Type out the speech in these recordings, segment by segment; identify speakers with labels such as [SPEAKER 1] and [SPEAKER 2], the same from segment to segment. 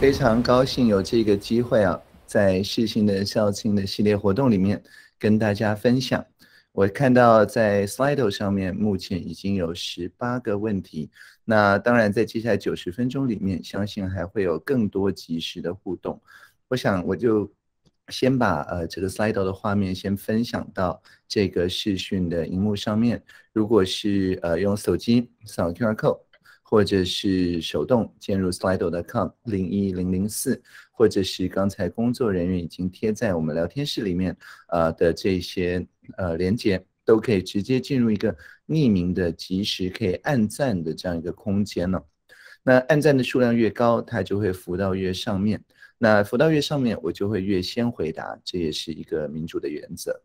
[SPEAKER 1] 非常高兴有这个机会啊，在世新的校庆的系列活动里面跟大家分享。我看到在 s l i d o 上面目前已经有十八个问题，那当然在接下来九十分钟里面，相信还会有更多及时的互动。我想我就先把呃这个 s l i d o 的画面先分享到这个视讯的荧幕上面。如果是呃用手机扫 QR code。或者是手动进入 slideo.com 零一零零四，或者是刚才工作人员已经贴在我们聊天室里面，呃的这些呃连接，都可以直接进入一个匿名的、及时可以按赞的这样一个空间了。那按赞的数量越高，它就会浮到越上面。那浮到越上面，我就会越先回答，这也是一个民主的原则。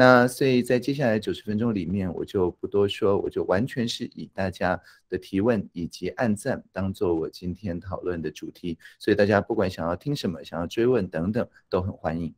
[SPEAKER 1] 那所以，在接下来九十分钟里面，我就不多说，我就完全是以大家的提问以及按赞当做我今天讨论的主题。所以大家不管想要听什么，想要追问等等，都很欢迎。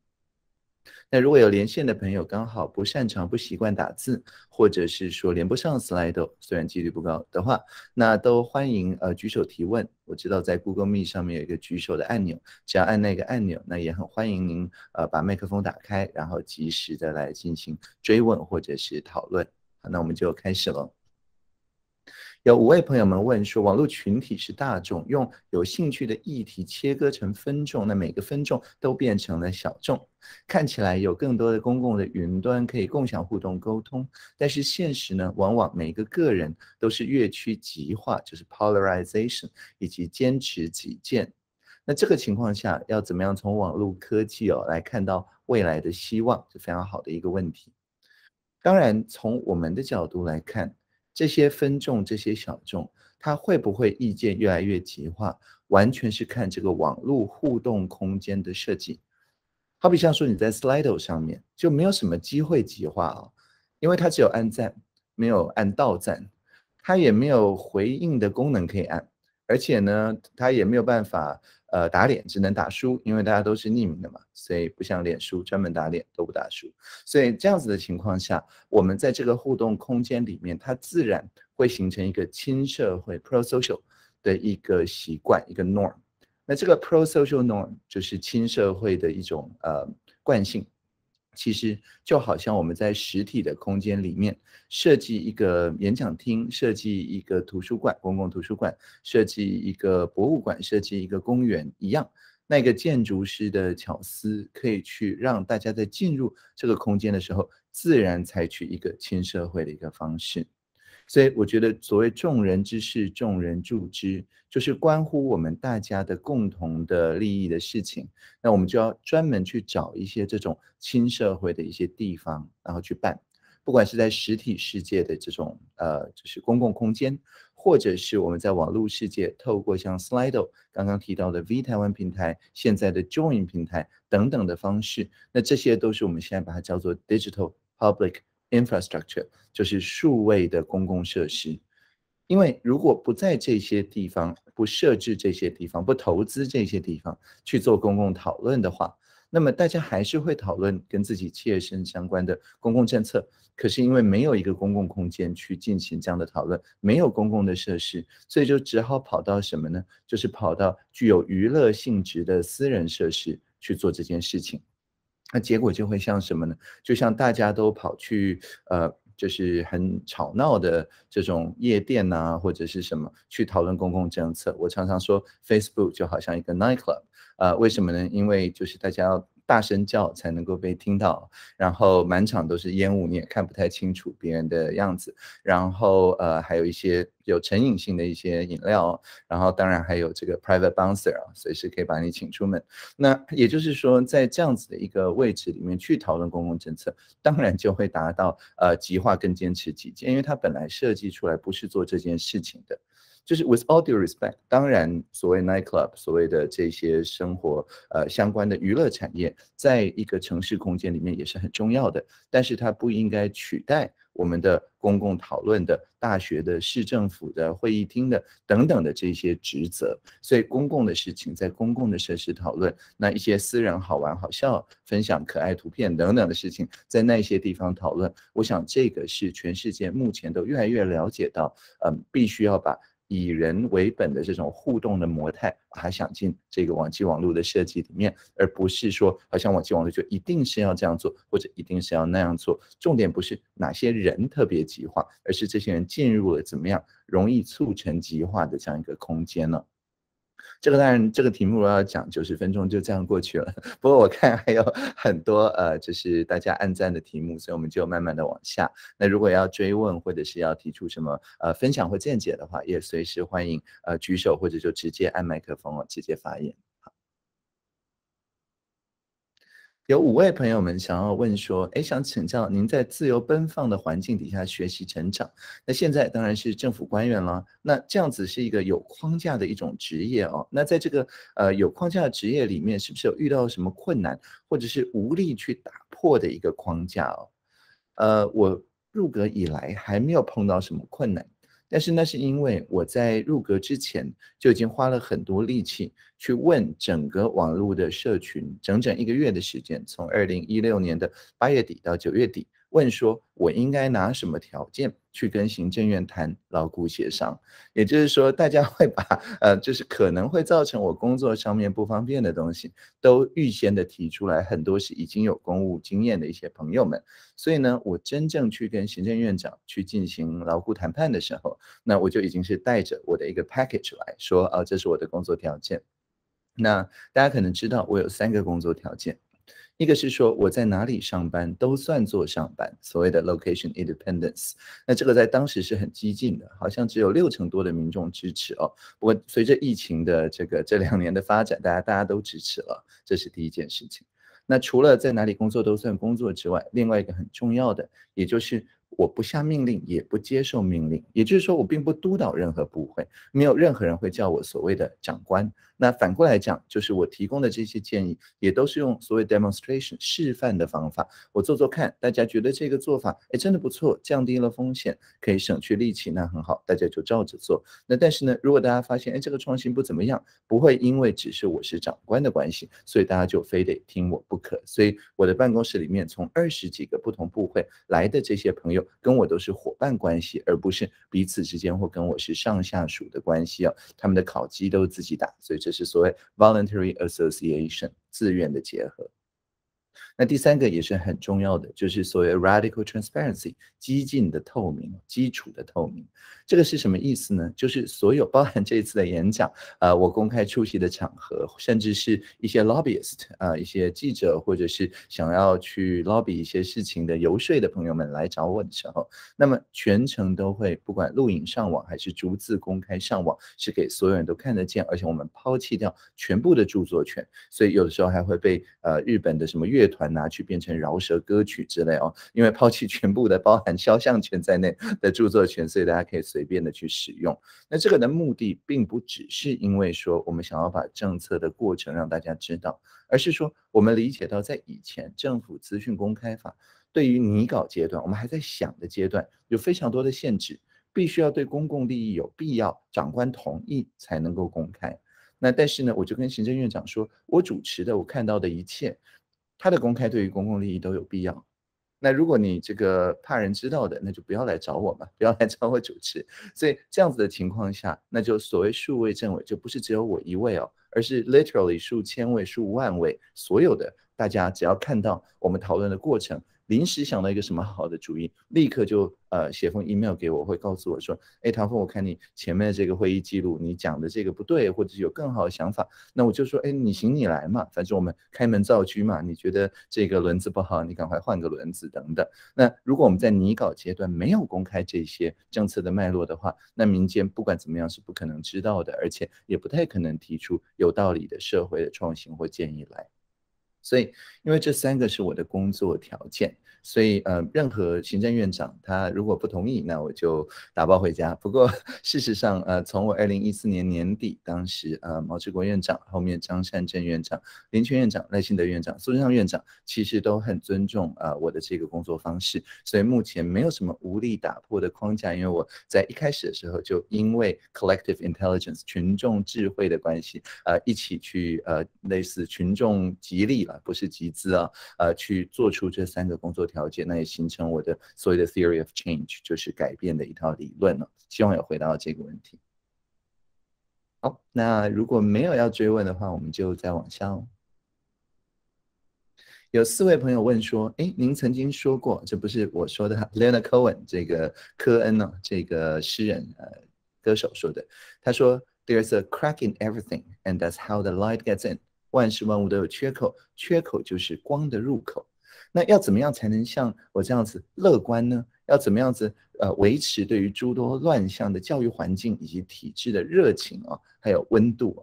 [SPEAKER 1] 那如果有连线的朋友，刚好不擅长、不习惯打字，或者是说连不上 Slido，虽然几率不高的话，那都欢迎呃举手提问。我知道在 Google Meet 上面有一个举手的按钮，只要按那个按钮，那也很欢迎您呃把麦克风打开，然后及时的来进行追问或者是讨论。好，那我们就开始了。有五位朋友们问说：“网络群体是大众，用有兴趣的议题切割成分众，那每个分众都变成了小众。看起来有更多的公共的云端可以共享、互动、沟通，但是现实呢，往往每个个人都是越趋极化，就是 polarization，以及坚持己见。那这个情况下，要怎么样从网络科技哦来看到未来的希望，是非常好的一个问题。当然，从我们的角度来看。”这些分众，这些小众，他会不会意见越来越极化？完全是看这个网络互动空间的设计。好比像说你在 Slido 上面，就没有什么机会极化啊，因为它只有按赞，没有按到赞，它也没有回应的功能可以按，而且呢，它也没有办法。呃，打脸只能打输，因为大家都是匿名的嘛，所以不像脸书专门打脸都不打输，所以这样子的情况下，我们在这个互动空间里面，它自然会形成一个亲社会 prosocial 的一个习惯一个 norm，那这个 prosocial norm 就是亲社会的一种呃惯性。其实就好像我们在实体的空间里面设计一个演讲厅，设计一个图书馆（公共图书馆），设计一个博物馆，设计一个公园一样，那个建筑师的巧思可以去让大家在进入这个空间的时候，自然采取一个亲社会的一个方式。所以我觉得，所谓众人之事，众人助之，就是关乎我们大家的共同的利益的事情。那我们就要专门去找一些这种亲社会的一些地方，然后去办。不管是在实体世界的这种呃，就是公共空间，或者是我们在网络世界，透过像 Slido 刚刚提到的 V 台湾平台、现在的 Join 平台等等的方式，那这些都是我们现在把它叫做 Digital Public。Infrastructure 就是数位的公共设施，因为如果不在这些地方不设置这些地方不投资这些地方去做公共讨论的话，那么大家还是会讨论跟自己切身相关的公共政策。可是因为没有一个公共空间去进行这样的讨论，没有公共的设施，所以就只好跑到什么呢？就是跑到具有娱乐性质的私人设施去做这件事情。那结果就会像什么呢？就像大家都跑去，呃，就是很吵闹的这种夜店啊，或者是什么去讨论公共政策。我常常说，Facebook 就好像一个 night club，啊，为什么呢？因为就是大家。大声叫才能够被听到，然后满场都是烟雾，你也看不太清楚别人的样子。然后呃，还有一些有成瘾性的一些饮料，然后当然还有这个 private bouncer 啊，随时可以把你请出门。那也就是说，在这样子的一个位置里面去讨论公共政策，当然就会达到呃极化跟坚持极见，因为它本来设计出来不是做这件事情的。就是 with a l l d u e respect，当然所谓 night club，所谓的这些生活呃相关的娱乐产业，在一个城市空间里面也是很重要的，但是它不应该取代我们的公共讨论的、大学的、市政府的会议厅的等等的这些职责。所以公共的事情在公共的设施讨论，那一些私人好玩好笑、分享可爱图片等等的事情，在那些地方讨论，我想这个是全世界目前都越来越了解到，嗯，必须要把。以人为本的这种互动的模态，还想进这个网际网络的设计里面，而不是说，好像网际网络就一定是要这样做，或者一定是要那样做。重点不是哪些人特别极化，而是这些人进入了怎么样容易促成极化的这样一个空间呢？这个当然，这个题目我要讲九十分钟，就这样过去了。不过我看还有很多呃，就是大家暗赞的题目，所以我们就慢慢的往下。那如果要追问或者是要提出什么呃分享或见解的话，也随时欢迎呃举手或者就直接按麦克风直接发言。有五位朋友们想要问说，哎，想请教您在自由奔放的环境底下学习成长。那现在当然是政府官员了。那这样子是一个有框架的一种职业哦。那在这个呃有框架的职业里面，是不是有遇到什么困难，或者是无力去打破的一个框架哦？呃，我入阁以来还没有碰到什么困难。但是那是因为我在入格之前就已经花了很多力气去问整个网络的社群，整整一个月的时间，从二零一六年的八月底到九月底。问说，我应该拿什么条件去跟行政院谈劳雇协商？也就是说，大家会把呃，就是可能会造成我工作上面不方便的东西，都预先的提出来。很多是已经有公务经验的一些朋友们，所以呢，我真正去跟行政院长去进行劳雇谈判的时候，那我就已经是带着我的一个 package 来说啊，这是我的工作条件。那大家可能知道，我有三个工作条件。一个是说我在哪里上班都算作上班，所谓的 location independence。那这个在当时是很激进的，好像只有六成多的民众支持哦。不过随着疫情的这个这两年的发展，大家大家都支持了，这是第一件事情。那除了在哪里工作都算工作之外，另外一个很重要的，也就是。我不下命令，也不接受命令，也就是说，我并不督导任何部会，没有任何人会叫我所谓的长官。那反过来讲，就是我提供的这些建议，也都是用所谓 demonstration 示范的方法，我做做看，大家觉得这个做法，哎，真的不错，降低了风险，可以省去力气，那很好，大家就照着做。那但是呢，如果大家发现，哎，这个创新不怎么样，不会因为只是我是长官的关系，所以大家就非得听我不可。所以我的办公室里面，从二十几个不同部会来的这些朋友。跟我都是伙伴关系，而不是彼此之间或跟我是上下属的关系哦。他们的烤鸡都自己打，所以这是所谓 voluntary association 自愿的结合。那第三个也是很重要的，就是所谓 radical transparency，激进的透明，基础的透明。这个是什么意思呢？就是所有包含这一次的演讲，呃，我公开出席的场合，甚至是一些 l o b b y i s t 啊，一些记者或者是想要去 lobby 一些事情的游说的朋友们来找我的时候，那么全程都会不管录影上网还是逐字公开上网，是给所有人都看得见，而且我们抛弃掉全部的著作权，所以有的时候还会被呃日本的什么乐团。拿去变成饶舌歌曲之类哦，因为抛弃全部的包含肖像权在内的著作权，所以大家可以随便的去使用。那这个的目的并不只是因为说我们想要把政策的过程让大家知道，而是说我们理解到在以前政府资讯公开法对于拟稿阶段，我们还在想的阶段，有非常多的限制，必须要对公共利益有必要，长官同意才能够公开。那但是呢，我就跟行政院长说，我主持的，我看到的一切。它的公开对于公共利益都有必要。那如果你这个怕人知道的，那就不要来找我嘛，不要来找我主持。所以这样子的情况下，那就所谓数位政委就不是只有我一位哦，而是 literally 数千位、数万位，所有的大家只要看到我们讨论的过程。临时想到一个什么好的主意，立刻就呃写封 email 给我，会告诉我说：“哎，唐峰，我看你前面的这个会议记录，你讲的这个不对，或者是有更好的想法，那我就说：哎，你行你来嘛，反正我们开门造车嘛。你觉得这个轮子不好，你赶快换个轮子等等。那如果我们在拟稿阶段没有公开这些政策的脉络的话，那民间不管怎么样是不可能知道的，而且也不太可能提出有道理的社会的创新或建议来。”所以，因为这三个是我的工作条件，所以呃，任何行政院长他如果不同意，那我就打包回家。不过 事实上，呃，从我二零一四年年底，当时呃，毛志国院长、后面张善政院长、林权院长、赖信德院长、苏贞昌院长，其实都很尊重呃我的这个工作方式，所以目前没有什么无力打破的框架。因为我在一开始的时候就因为 collective intelligence 群众智慧的关系，呃，一起去呃，类似群众激励。不是集资啊，呃，去做出这三个工作条件，那也形成我的所谓的 theory of change，就是改变的一套理论了。希望有回答到这个问题。好，那如果没有要追问的话，我们就再往下。有四位朋友问说，哎，您曾经说过，这不是我说的，Leonard Cohen 这个科恩呢，这个诗人呃歌手说的。他说，There's a crack in everything，and that's how the light gets in。万事万物都有缺口，缺口就是光的入口。那要怎么样才能像我这样子乐观呢？要怎么样子呃维持对于诸多乱象的教育环境以及体制的热情啊，还有温度啊？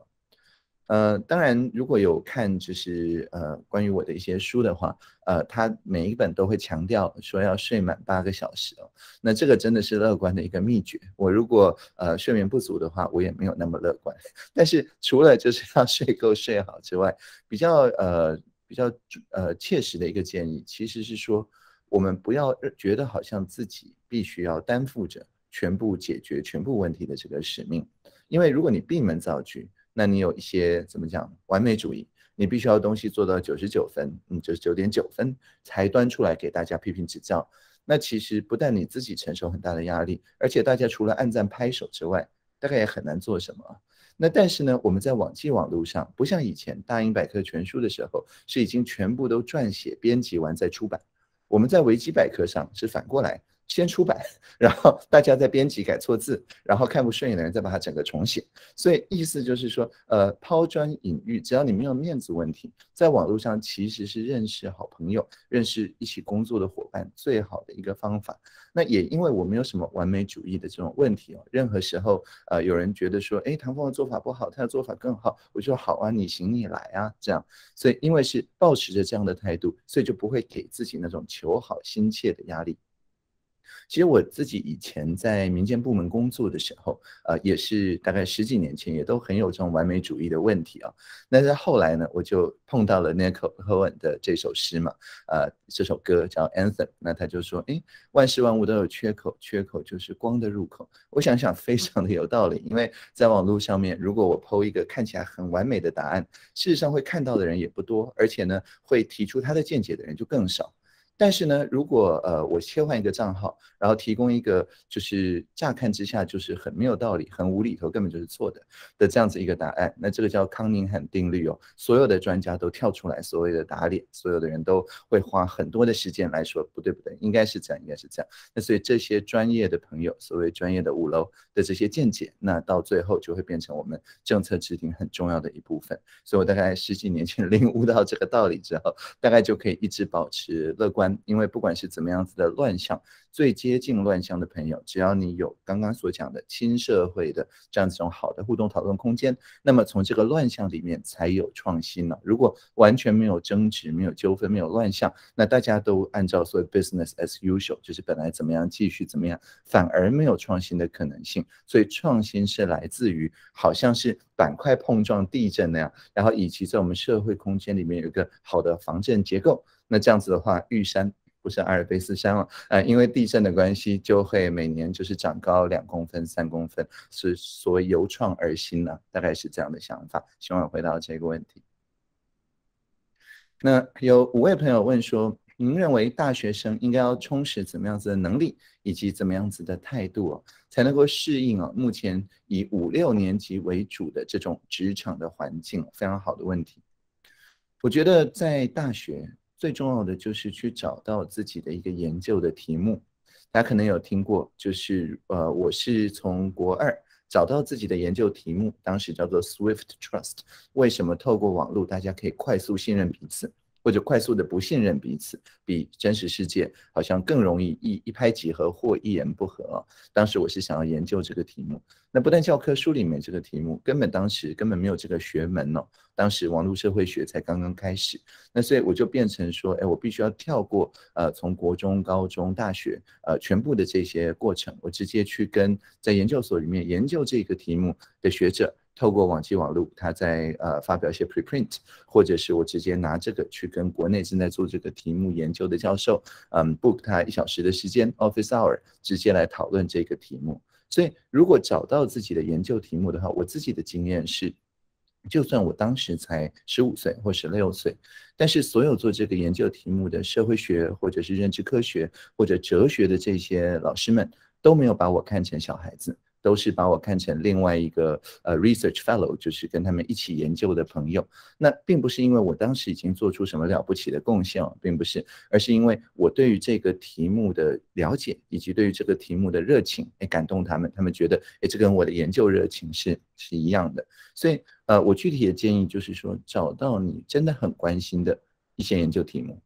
[SPEAKER 1] 呃，当然，如果有看就是呃关于我的一些书的话，呃，他每一本都会强调说要睡满八个小时。哦。那这个真的是乐观的一个秘诀。我如果呃睡眠不足的话，我也没有那么乐观。但是除了就是要睡够睡好之外，比较呃比较呃切实的一个建议，其实是说我们不要觉得好像自己必须要担负着全部解决全部问题的这个使命，因为如果你闭门造句。那你有一些怎么讲完美主义？你必须要东西做到九十九分，嗯，九十九点九分才端出来给大家批评指教。那其实不但你自己承受很大的压力，而且大家除了暗赞拍手之外，大概也很难做什么。那但是呢，我们在网际网络上，不像以前大英百科全书的时候，是已经全部都撰写编辑完再出版。我们在维基百科上是反过来。先出版，然后大家再编辑改错字，然后看不顺眼的人再把它整个重写。所以意思就是说，呃，抛砖引玉，只要你没有面子问题，在网络上其实是认识好朋友、认识一起工作的伙伴最好的一个方法。那也因为我没有什么完美主义的这种问题哦，任何时候，呃，有人觉得说，哎，唐风的做法不好，他的做法更好，我说好啊，你行你来啊，这样。所以因为是保持着这样的态度，所以就不会给自己那种求好心切的压力。其实我自己以前在民间部门工作的时候，呃，也是大概十几年前，也都很有这种完美主义的问题啊。那在后来呢，我就碰到了 Nico h o n 的这首诗嘛，呃，这首歌叫《Anthem》，那他就说，哎，万事万物都有缺口，缺口就是光的入口。我想想，非常的有道理。因为在网络上面，如果我剖一个看起来很完美的答案，事实上会看到的人也不多，而且呢，会提出他的见解的人就更少。但是呢，如果呃我切换一个账号，然后提供一个就是乍看之下就是很没有道理、很无厘头、根本就是错的的这样子一个答案，那这个叫康宁汉定律哦。所有的专家都跳出来，所谓的打脸，所有的人都会花很多的时间来说不对不对，应该是这样，应该是这样。那所以这些专业的朋友，所谓专业的五楼的这些见解，那到最后就会变成我们政策制定很重要的一部分。所以我大概十几年前领悟到这个道理之后，大概就可以一直保持乐观。因为不管是怎么样子的乱象，最接近乱象的朋友，只要你有刚刚所讲的亲社会的这样子一种好的互动讨论空间，那么从这个乱象里面才有创新呢。如果完全没有争执、没有纠纷、没有乱象，那大家都按照所谓 business as usual，就是本来怎么样继续怎么样，反而没有创新的可能性。所以创新是来自于好像是板块碰撞地震那样，然后以及在我们社会空间里面有一个好的防震结构。那这样子的话，玉山不是阿尔卑斯山了啊，因为地震的关系，就会每年就是长高两公分、三公分，是所谓由创而新呢，大概是这样的想法。希望回答这个问题。那有五位朋友问说，您认为大学生应该要充实怎么样子的能力，以及怎么样子的态度哦，才能够适应哦目前以五六年级为主的这种职场的环境，非常好的问题。我觉得在大学。最重要的就是去找到自己的一个研究的题目，大家可能有听过，就是呃，我是从国二找到自己的研究题目，当时叫做 Swift Trust，为什么透过网络大家可以快速信任彼此。或者快速的不信任彼此，比真实世界好像更容易一一拍即合或一言不合。当时我是想要研究这个题目，那不但教科书里面这个题目根本当时根本没有这个学门哦，当时网络社会学才刚刚开始，那所以我就变成说，哎，我必须要跳过呃从国中、高中、大学呃全部的这些过程，我直接去跟在研究所里面研究这个题目的学者。透过网际网络，他在呃发表一些 preprint，或者是我直接拿这个去跟国内正在做这个题目研究的教授，嗯，book 他一小时的时间 office hour，直接来讨论这个题目。所以如果找到自己的研究题目的话，我自己的经验是，就算我当时才十五岁或十六岁，但是所有做这个研究题目的社会学或者是认知科学或者哲学的这些老师们都没有把我看成小孩子。都是把我看成另外一个呃 research fellow，就是跟他们一起研究的朋友。那并不是因为我当时已经做出什么了不起的贡献，并不是，而是因为我对于这个题目的了解以及对于这个题目的热情，哎，感动他们，他们觉得哎，这跟我的研究热情是是一样的。所以呃，我具体的建议就是说，找到你真的很关心的一些研究题目。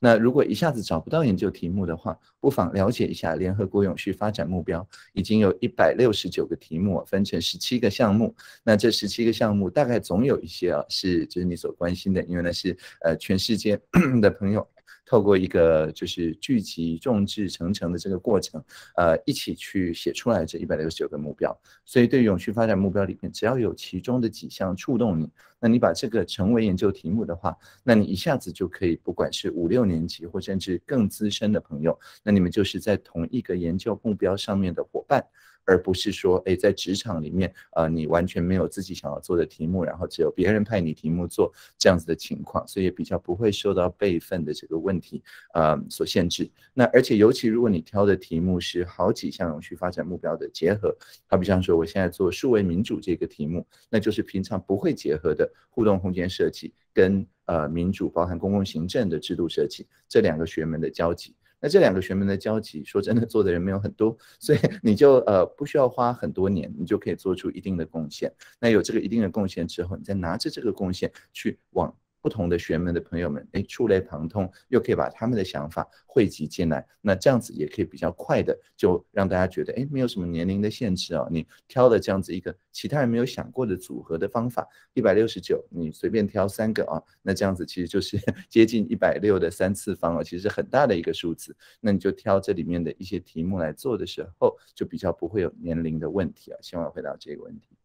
[SPEAKER 1] 那如果一下子找不到研究题目的话，不妨了解一下联合国永续发展目标，已经有一百六十九个题目，分成十七个项目。那这十七个项目大概总有一些啊，是就是你所关心的，因为那是呃全世界的朋友。透过一个就是聚集众志成城的这个过程，呃，一起去写出来这一百六十九个目标。所以，对永续发展目标里面，只要有其中的几项触动你，那你把这个成为研究题目的话，那你一下子就可以，不管是五六年级或甚至更资深的朋友，那你们就是在同一个研究目标上面的伙伴。而不是说，哎，在职场里面，呃，你完全没有自己想要做的题目，然后只有别人派你题目做这样子的情况，所以也比较不会受到辈分的这个问题，呃，所限制。那而且尤其如果你挑的题目是好几项永续发展目标的结合，好比像说我现在做数位民主这个题目，那就是平常不会结合的互动空间设计跟呃民主包含公共行政的制度设计这两个学门的交集。那这两个学门的交集，说真的，做的人没有很多，所以 你就呃不需要花很多年，你就可以做出一定的贡献。那有这个一定的贡献之后，你再拿着这个贡献去往。不同的学门的朋友们，哎，触类旁通，又可以把他们的想法汇集进来。那这样子也可以比较快的，就让大家觉得，哎，没有什么年龄的限制哦。你挑了这样子一个其他人没有想过的组合的方法，一百六十九，你随便挑三个啊。那这样子其实就是 接近一百六的三次方哦，其实很大的一个数字。那你就挑这里面的一些题目来做的时候，就比较不会有年龄的问题啊。希望回答这个问题。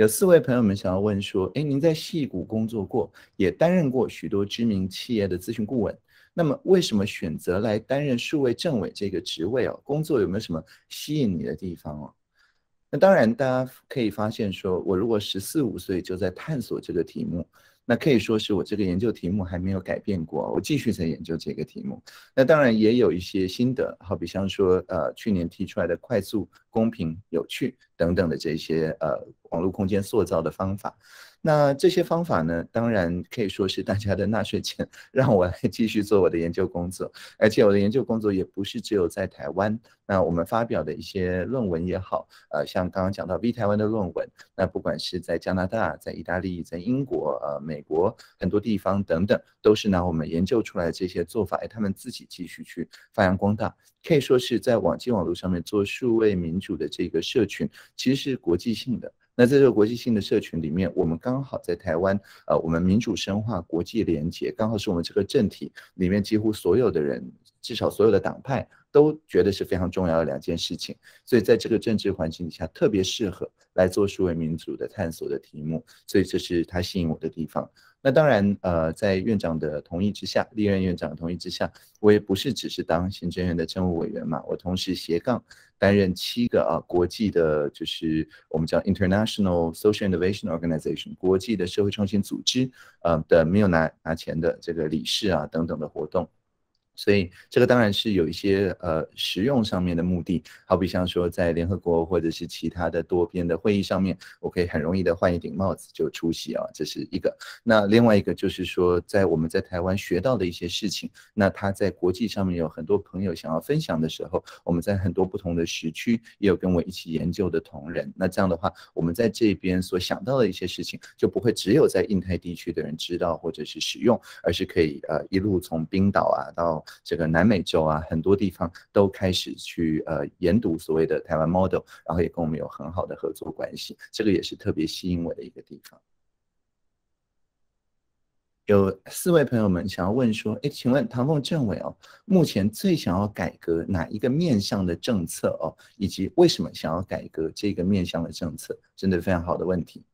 [SPEAKER 1] 有四位朋友们想要问说，哎，您在戏谷工作过，也担任过许多知名企业的咨询顾问，那么为什么选择来担任数位政委这个职位哦？工作有没有什么吸引你的地方哦？那当然，大家可以发现说，我如果十四五岁就在探索这个题目。那可以说是我这个研究题目还没有改变过，我继续在研究这个题目。那当然也有一些心得，好比像说，呃，去年提出来的快速、公平、有趣等等的这些呃网络空间塑造的方法。那这些方法呢，当然可以说是大家的纳税钱 让我来继续做我的研究工作，而且我的研究工作也不是只有在台湾。那我们发表的一些论文也好，呃，像刚刚讲到 V 台湾的论文，那不管是在加拿大、在意大利、在英国、呃，美国很多地方等等，都是拿我们研究出来的这些做法，他们自己继续去发扬光大。可以说是在网际网络上面做数位民主的这个社群，其实是国际性的。那在这个国际性的社群里面，我们刚好在台湾，呃，我们民主深化、国际联结，刚好是我们这个政体里面几乎所有的人，至少所有的党派都觉得是非常重要的两件事情，所以在这个政治环境底下，特别适合来做数位民主的探索的题目，所以这是它吸引我的地方。那当然，呃，在院长的同意之下，历任院长的同意之下，我也不是只是当行政院的政务委员嘛，我同时斜杠担任七个啊国际的，就是我们叫 international social innovation organization 国际的社会创新组织，嗯的没有拿拿钱的这个理事啊等等的活动。所以这个当然是有一些呃实用上面的目的，好比像说在联合国或者是其他的多边的会议上面，我可以很容易的换一顶帽子就出席啊，这是一个。那另外一个就是说，在我们在台湾学到的一些事情，那他在国际上面有很多朋友想要分享的时候，我们在很多不同的时区也有跟我一起研究的同仁。那这样的话，我们在这边所想到的一些事情，就不会只有在印太地区的人知道或者是使用，而是可以呃一路从冰岛啊到。这个南美洲啊，很多地方都开始去呃研读所谓的台湾 model，然后也跟我们有很好的合作关系，这个也是特别吸引我的一个地方。有四位朋友们想要问说，哎，请问唐凤政委哦，目前最想要改革哪一个面向的政策哦，以及为什么想要改革这个面向的政策，真的非常好的问题。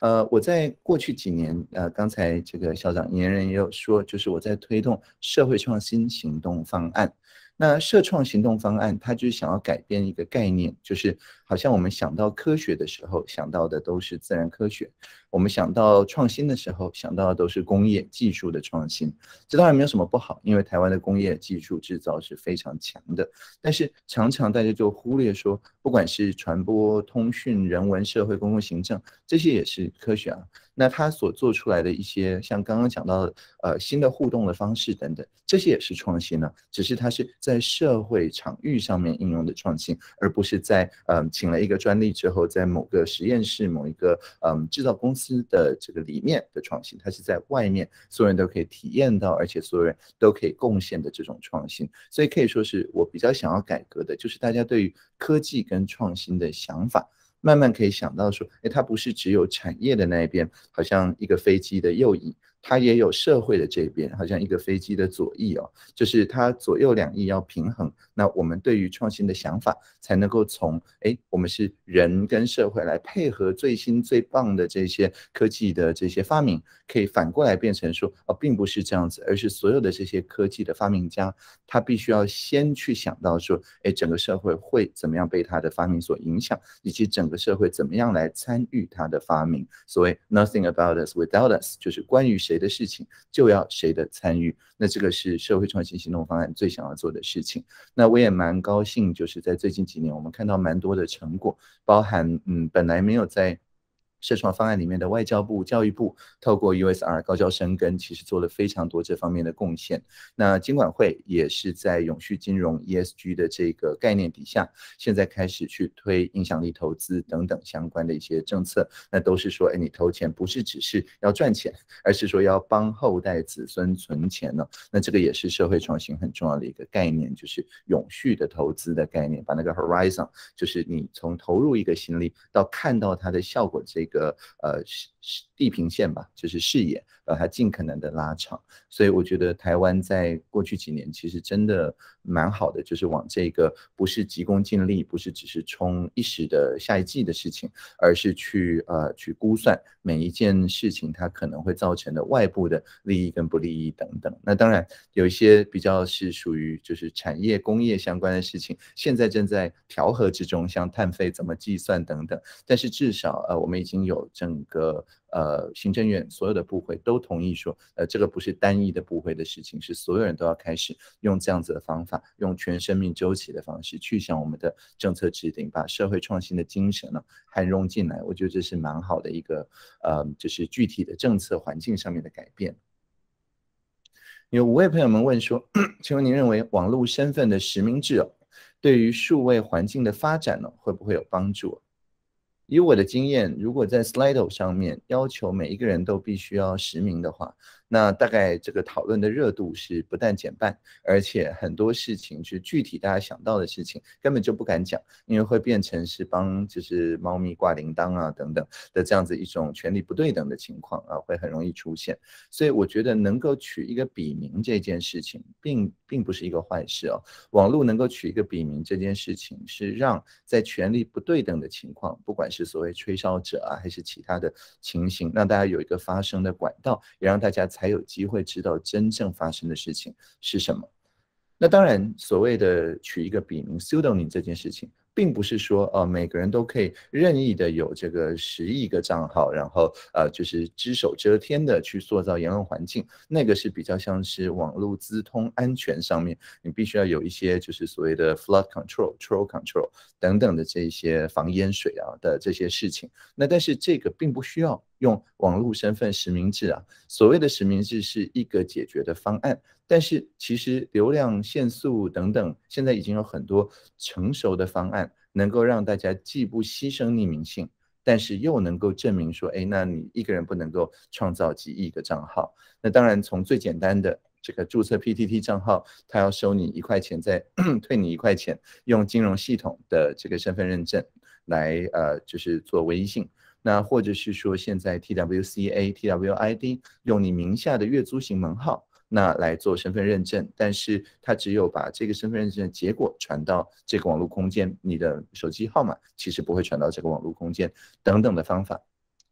[SPEAKER 1] 呃，我在过去几年，呃，刚才这个校长、发言人也有说，就是我在推动社会创新行动方案。那社创行动方案，它就是想要改变一个概念，就是。好像我们想到科学的时候，想到的都是自然科学；我们想到创新的时候，想到的都是工业技术的创新。这当然没有什么不好，因为台湾的工业技术制造是非常强的。但是常常大家就忽略说，不管是传播、通讯、人文、社会、公共行政这些也是科学啊。那它所做出来的一些，像刚刚讲到的，呃，新的互动的方式等等，这些也是创新呢。只是它是在社会场域上面应用的创新，而不是在嗯。请了一个专利之后，在某个实验室、某一个嗯制造公司的这个里面的创新，它是在外面，所有人都可以体验到，而且所有人都可以贡献的这种创新。所以可以说是我比较想要改革的，就是大家对于科技跟创新的想法，慢慢可以想到说，哎，它不是只有产业的那一边，好像一个飞机的右翼。它也有社会的这边，好像一个飞机的左翼哦，就是它左右两翼要平衡。那我们对于创新的想法，才能够从哎，我们是人跟社会来配合最新最棒的这些科技的这些发明，可以反过来变成说，哦，并不是这样子，而是所有的这些科技的发明家，他必须要先去想到说，哎，整个社会会怎么样被他的发明所影响，以及整个社会怎么样来参与他的发明。所谓 nothing about us without us，就是关于。谁的事情就要谁的参与，那这个是社会创新行动方案最想要做的事情。那我也蛮高兴，就是在最近几年，我们看到蛮多的成果，包含嗯，本来没有在。社创方案里面的外交部、教育部，透过 USR 高教生根，其实做了非常多这方面的贡献。那金管会也是在永续金融 ESG 的这个概念底下，现在开始去推影响力投资等等相关的一些政策。那都是说，哎，你投钱不是只是要赚钱，而是说要帮后代子孙存钱呢。那这个也是社会创新很重要的一个概念，就是永续的投资的概念，把那个 Horizon，就是你从投入一个心力到看到它的效果这。一个呃。地平线吧，就是视野，把它尽可能的拉长。所以我觉得台湾在过去几年其实真的蛮好的，就是往这个不是急功近利，不是只是冲一时的下一季的事情，而是去呃去估算每一件事情它可能会造成的外部的利益跟不利益等等。那当然有一些比较是属于就是产业工业相关的事情，现在正在调和之中，像碳费怎么计算等等。但是至少呃我们已经有整个。呃，行政院所有的部会都同意说，呃，这个不是单一的部会的事情，是所有人都要开始用这样子的方法，用全生命周期的方式去向我们的政策制定，把社会创新的精神呢涵融进来。我觉得这是蛮好的一个，呃，就是具体的政策环境上面的改变。有五位朋友们问说，请问您认为网络身份的实名制哦，对于数位环境的发展呢，会不会有帮助？以我的经验，如果在 Slido 上面要求每一个人都必须要实名的话，那大概这个讨论的热度是不但减半，而且很多事情是具体大家想到的事情根本就不敢讲，因为会变成是帮就是猫咪挂铃铛啊等等的这样子一种权力不对等的情况啊，会很容易出现。所以我觉得能够取一个笔名这件事情，并并不是一个坏事哦。网络能够取一个笔名这件事情，是让在权力不对等的情况，不管是所谓吹哨者啊，还是其他的情形，让大家有一个发声的管道，也让大家。才有机会知道真正发生的事情是什么。那当然，所谓的取一个笔名 “pseudo n a m 这件事情。并不是说，呃，每个人都可以任意的有这个十亿个账号，然后呃，就是只手遮天的去塑造言论环境。那个是比较像是网络资通安全上面，你必须要有一些就是所谓的 flood control、troll control 等等的这些防淹水啊的这些事情。那但是这个并不需要用网络身份实名制啊。所谓的实名制是一个解决的方案。但是其实流量限速等等，现在已经有很多成熟的方案，能够让大家既不牺牲匿名性，但是又能够证明说，哎，那你一个人不能够创造几亿个账号。那当然，从最简单的这个注册 PTT 账号，他要收你一块钱，再 退你一块钱，用金融系统的这个身份认证来呃，就是做唯一性。那或者是说，现在 TWCA、TWID 用你名下的月租型门号。那来做身份认证，但是他只有把这个身份认证结果传到这个网络空间，你的手机号码其实不会传到这个网络空间等等的方法。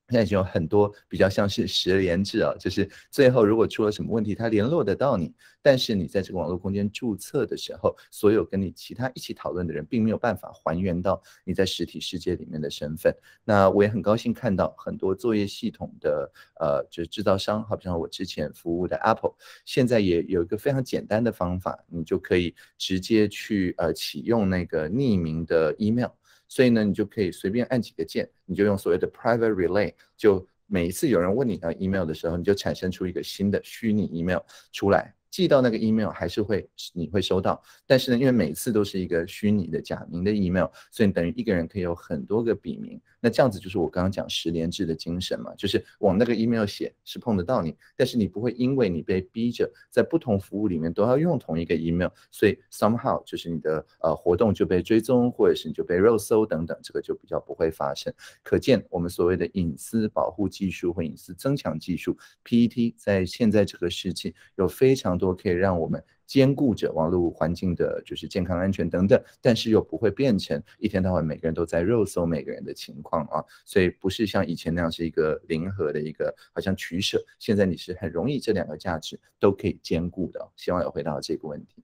[SPEAKER 1] 现在已经有很多比较像是十连制啊，就是最后如果出了什么问题，他联络得到你。但是你在这个网络空间注册的时候，所有跟你其他一起讨论的人，并没有办法还原到你在实体世界里面的身份。那我也很高兴看到很多作业系统的呃，就是制造商，好像我之前服务的 Apple，现在也有一个非常简单的方法，你就可以直接去呃启用那个匿名的 email。所以呢，你就可以随便按几个键，你就用所谓的 private relay，就每一次有人问你的 email 的时候，你就产生出一个新的虚拟 email 出来。寄到那个 email 还是会你会收到，但是呢，因为每次都是一个虚拟的假名的 email，所以等于一个人可以有很多个笔名。那这样子就是我刚刚讲十连制的精神嘛，就是往那个 email 写是碰得到你，但是你不会因为你被逼着在不同服务里面都要用同一个 email，所以 somehow 就是你的呃活动就被追踪或者是你就被肉搜等等，这个就比较不会发生。可见我们所谓的隐私保护技术或隐私增强技术 PET 在现在这个时期有非常。多可以让我们兼顾着网络环境的，就是健康安全等等，但是又不会变成一天到晚每个人都在肉搜每个人的情况啊，所以不是像以前那样是一个零和的一个好像取舍，现在你是很容易这两个价值都可以兼顾的。希望有回答到这个问题。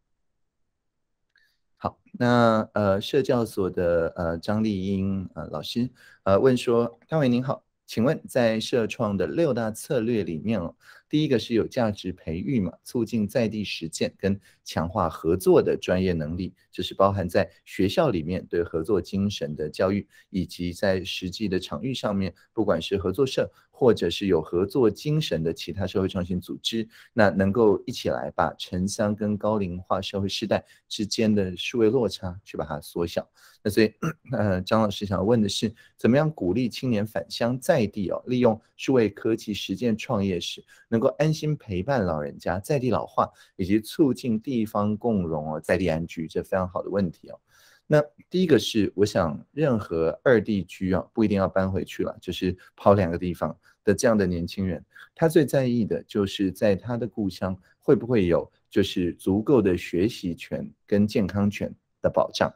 [SPEAKER 1] 好，那呃，社教所的呃张丽英呃老师呃问说，张伟您好，请问在社创的六大策略里面哦。第一个是有价值培育嘛，促进在地实践跟强化合作的专业能力，这是包含在学校里面对合作精神的教育，以及在实际的场域上面，不管是合作社或者是有合作精神的其他社会创新组织，那能够一起来把城乡跟高龄化社会世代之间的数位落差去把它缩小。那所以，呃，张老师想问的是，怎么样鼓励青年返乡在地哦，利用数位科技实践创业时能。够安心陪伴老人家在地老化，以及促进地方共荣哦，在地安居，这非常好的问题哦。那第一个是，我想任何二地居啊，不一定要搬回去了，就是跑两个地方的这样的年轻人，他最在意的就是在他的故乡会不会有就是足够的学习权跟健康权的保障。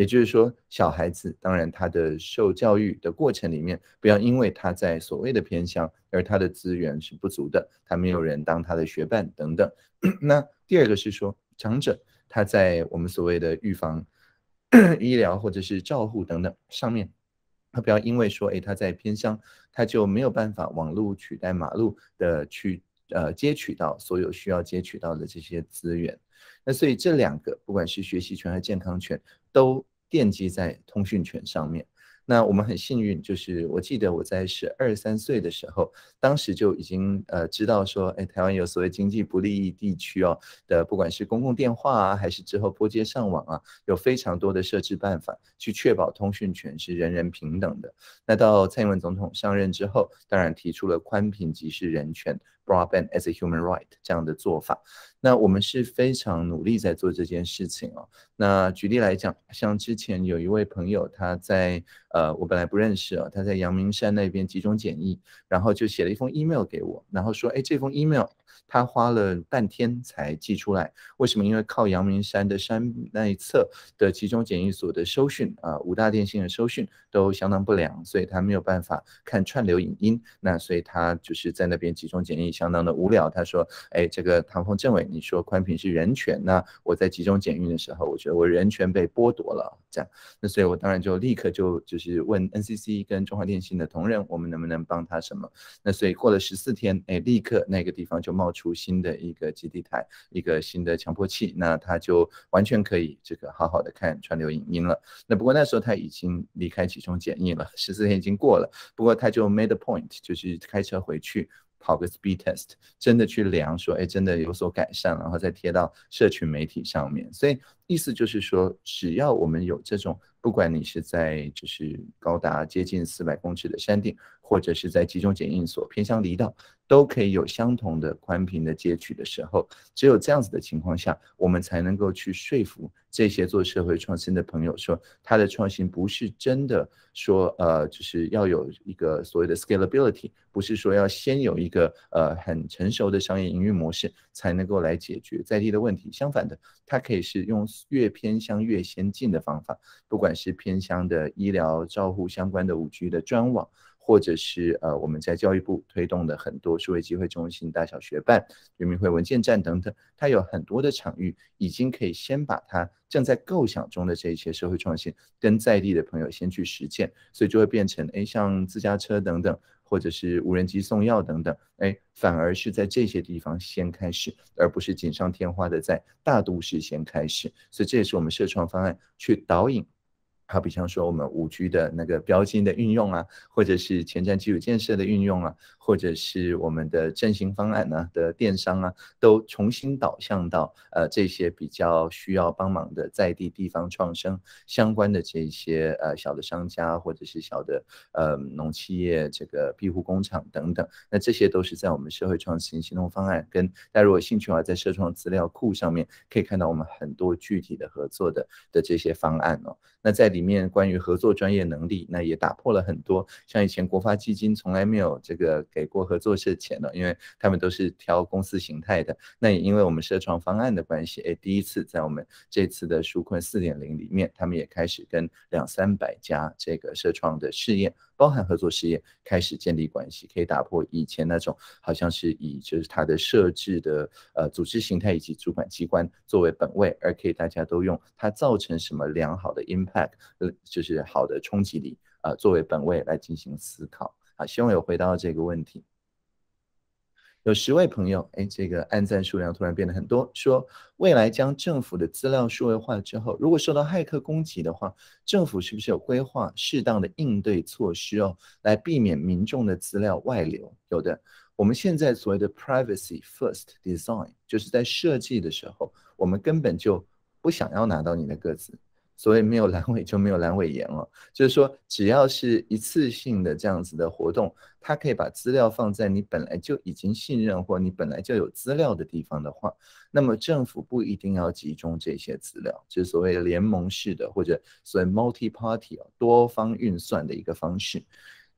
[SPEAKER 1] 也就是说，小孩子当然他的受教育的过程里面，不要因为他在所谓的偏乡，而他的资源是不足的，他没有人当他的学伴等等。那第二个是说，长者他在我们所谓的预防 医疗或者是照护等等上面，他不要因为说，哎，他在偏乡，他就没有办法网络取代马路的去呃接取到所有需要接取到的这些资源。那所以这两个，不管是学习权和健康权，都。奠基在通讯权上面，那我们很幸运，就是我记得我在十二三岁的时候，当时就已经呃知道说，哎，台湾有所谓经济不利益地区哦的，不管是公共电话啊，还是之后拨接上网啊，有非常多的设置办法去确保通讯权是人人平等的。那到蔡英文总统上任之后，当然提出了宽频即是人权。Broadband as a human right 这样的做法，那我们是非常努力在做这件事情哦。那举例来讲，像之前有一位朋友，他在呃，我本来不认识哦，他在阳明山那边集中检疫，然后就写了一封 email 给我，然后说，哎，这封 email。他花了半天才寄出来，为什么？因为靠阳明山的山那一侧的集中检疫所的收讯啊，五大电信的收讯都相当不良，所以他没有办法看串流影音。那所以他就是在那边集中检疫相当的无聊。他说：“哎，这个唐凤政委，你说宽屏是人权那我在集中检疫的时候，我觉得我人权被剥夺了。”这样，那所以我当然就立刻就就是问 NCC 跟中华电信的同仁，我们能不能帮他什么？那所以过了十四天，哎，立刻那个地方就冒。出新的一个基地台，一个新的强迫器，那他就完全可以这个好好的看川流影音了。那不过那时候他已经离开启中检疫了，十四天已经过了。不过他就 made a point，就是开车回去跑个 speed test，真的去量说，哎，真的有所改善，然后再贴到社群媒体上面。所以意思就是说，只要我们有这种，不管你是在就是高达接近四百公尺的山顶。或者是在集中检验所、偏乡离岛，都可以有相同的宽频的接取的时候，只有这样子的情况下，我们才能够去说服这些做社会创新的朋友，说他的创新不是真的说呃就是要有一个所谓的 scalability，不是说要先有一个呃很成熟的商业营运模式才能够来解决在地的问题。相反的，它可以是用越偏向越先进的方法，不管是偏向的医疗照护相关的五 G 的专网。或者是呃，我们在教育部推动的很多数位机会中心、大小学办、人民会文件站等等，它有很多的场域，已经可以先把它正在构想中的这些社会创新，跟在地的朋友先去实践，所以就会变成，哎，像自驾车等等，或者是无人机送药等等，哎，反而是在这些地方先开始，而不是锦上添花的在大都市先开始，所以这也是我们社创方案去导引。好，比方说我们五 G 的那个标签的运用啊，或者是前瞻基础建设的运用啊，或者是我们的振兴方案呢的电商啊，都重新导向到呃这些比较需要帮忙的在地地方创生相关的这些呃小的商家或者是小的呃农企业这个庇护工厂等等。那这些都是在我们社会创新行动方案跟大家如果兴趣的话，在社创资料库上面可以看到我们很多具体的合作的的这些方案哦。那在里。里面关于合作专业能力，那也打破了很多，像以前国发基金从来没有这个给过合作社钱的，因为他们都是挑公司形态的。那也因为我们设创方案的关系，哎，第一次在我们这次的纾困四点零里面，他们也开始跟两三百家这个设创的试验。包含合作实验，开始建立关系，可以打破以前那种好像是以就是它的设置的呃组织形态以及主管机关作为本位，而可以大家都用它造成什么良好的 impact，呃就是好的冲击力啊作为本位来进行思考啊，希望有回答到这个问题。有十位朋友，哎，这个暗赞数量突然变得很多，说未来将政府的资料数位化之后，如果受到骇客攻击的话，政府是不是有规划适当的应对措施哦，来避免民众的资料外流？有的，我们现在所谓的 privacy first design，就是在设计的时候，我们根本就不想要拿到你的个资。所以没有阑尾就没有阑尾炎了。就是说，只要是一次性的这样子的活动，它可以把资料放在你本来就已经信任或你本来就有资料的地方的话，那么政府不一定要集中这些资料，就所谓联盟式的或者所谓 multi party 多方运算的一个方式。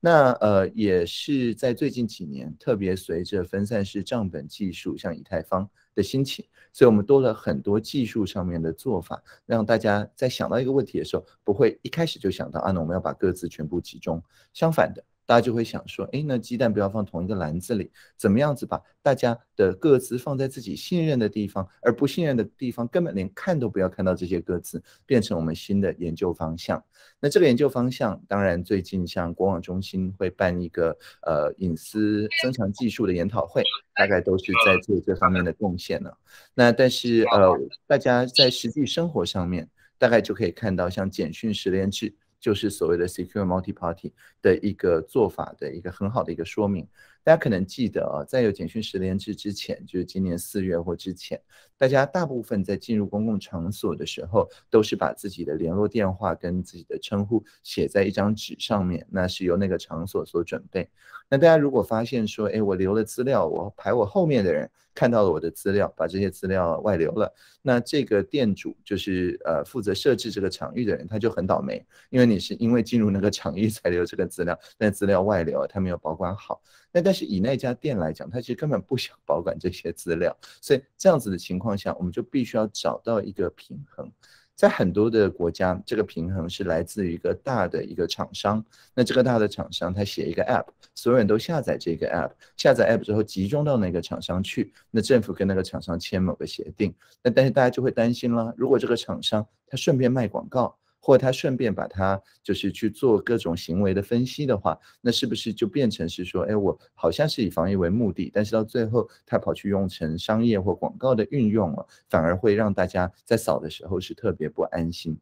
[SPEAKER 1] 那呃也是在最近几年，特别随着分散式账本技术像以太坊的兴起，所以我们多了很多技术上面的做法，让大家在想到一个问题的时候，不会一开始就想到啊，那我们要把各自全部集中，相反的。大家就会想说，哎，那鸡蛋不要放同一个篮子里，怎么样子把大家的各自放在自己信任的地方，而不信任的地方根本连看都不要看到这些歌词变成我们新的研究方向。那这个研究方向，当然最近像国网中心会办一个呃隐私增强技术的研讨会，大概都是在做这方面的贡献了。那但是呃，大家在实际生活上面，大概就可以看到像简讯十连制。就是所谓的 secure multi-party 的一个做法的一个很好的一个说明。大家可能记得啊，在有简讯十连制之前，就是今年四月或之前，大家大部分在进入公共场所的时候，都是把自己的联络电话跟自己的称呼写在一张纸上面，那是由那个场所所准备。那大家如果发现说，哎，我留了资料，我排我后面的人看到了我的资料，把这些资料外流了，那这个店主就是呃负责设置这个场域的人，他就很倒霉，因为你是因为进入那个场域才留这个资料，那资料外流，他没有保管好，那大。但是以那家店来讲，他其实根本不想保管这些资料，所以这样子的情况下，我们就必须要找到一个平衡。在很多的国家，这个平衡是来自于一个大的一个厂商。那这个大的厂商，他写一个 app，所有人都下载这个 app，下载 app 之后集中到那个厂商去。那政府跟那个厂商签某个协定，那但是大家就会担心了，如果这个厂商他顺便卖广告。或他顺便把它就是去做各种行为的分析的话，那是不是就变成是说，哎，我好像是以防疫为目的，但是到最后他跑去用成商业或广告的运用了，反而会让大家在扫的时候是特别不安心。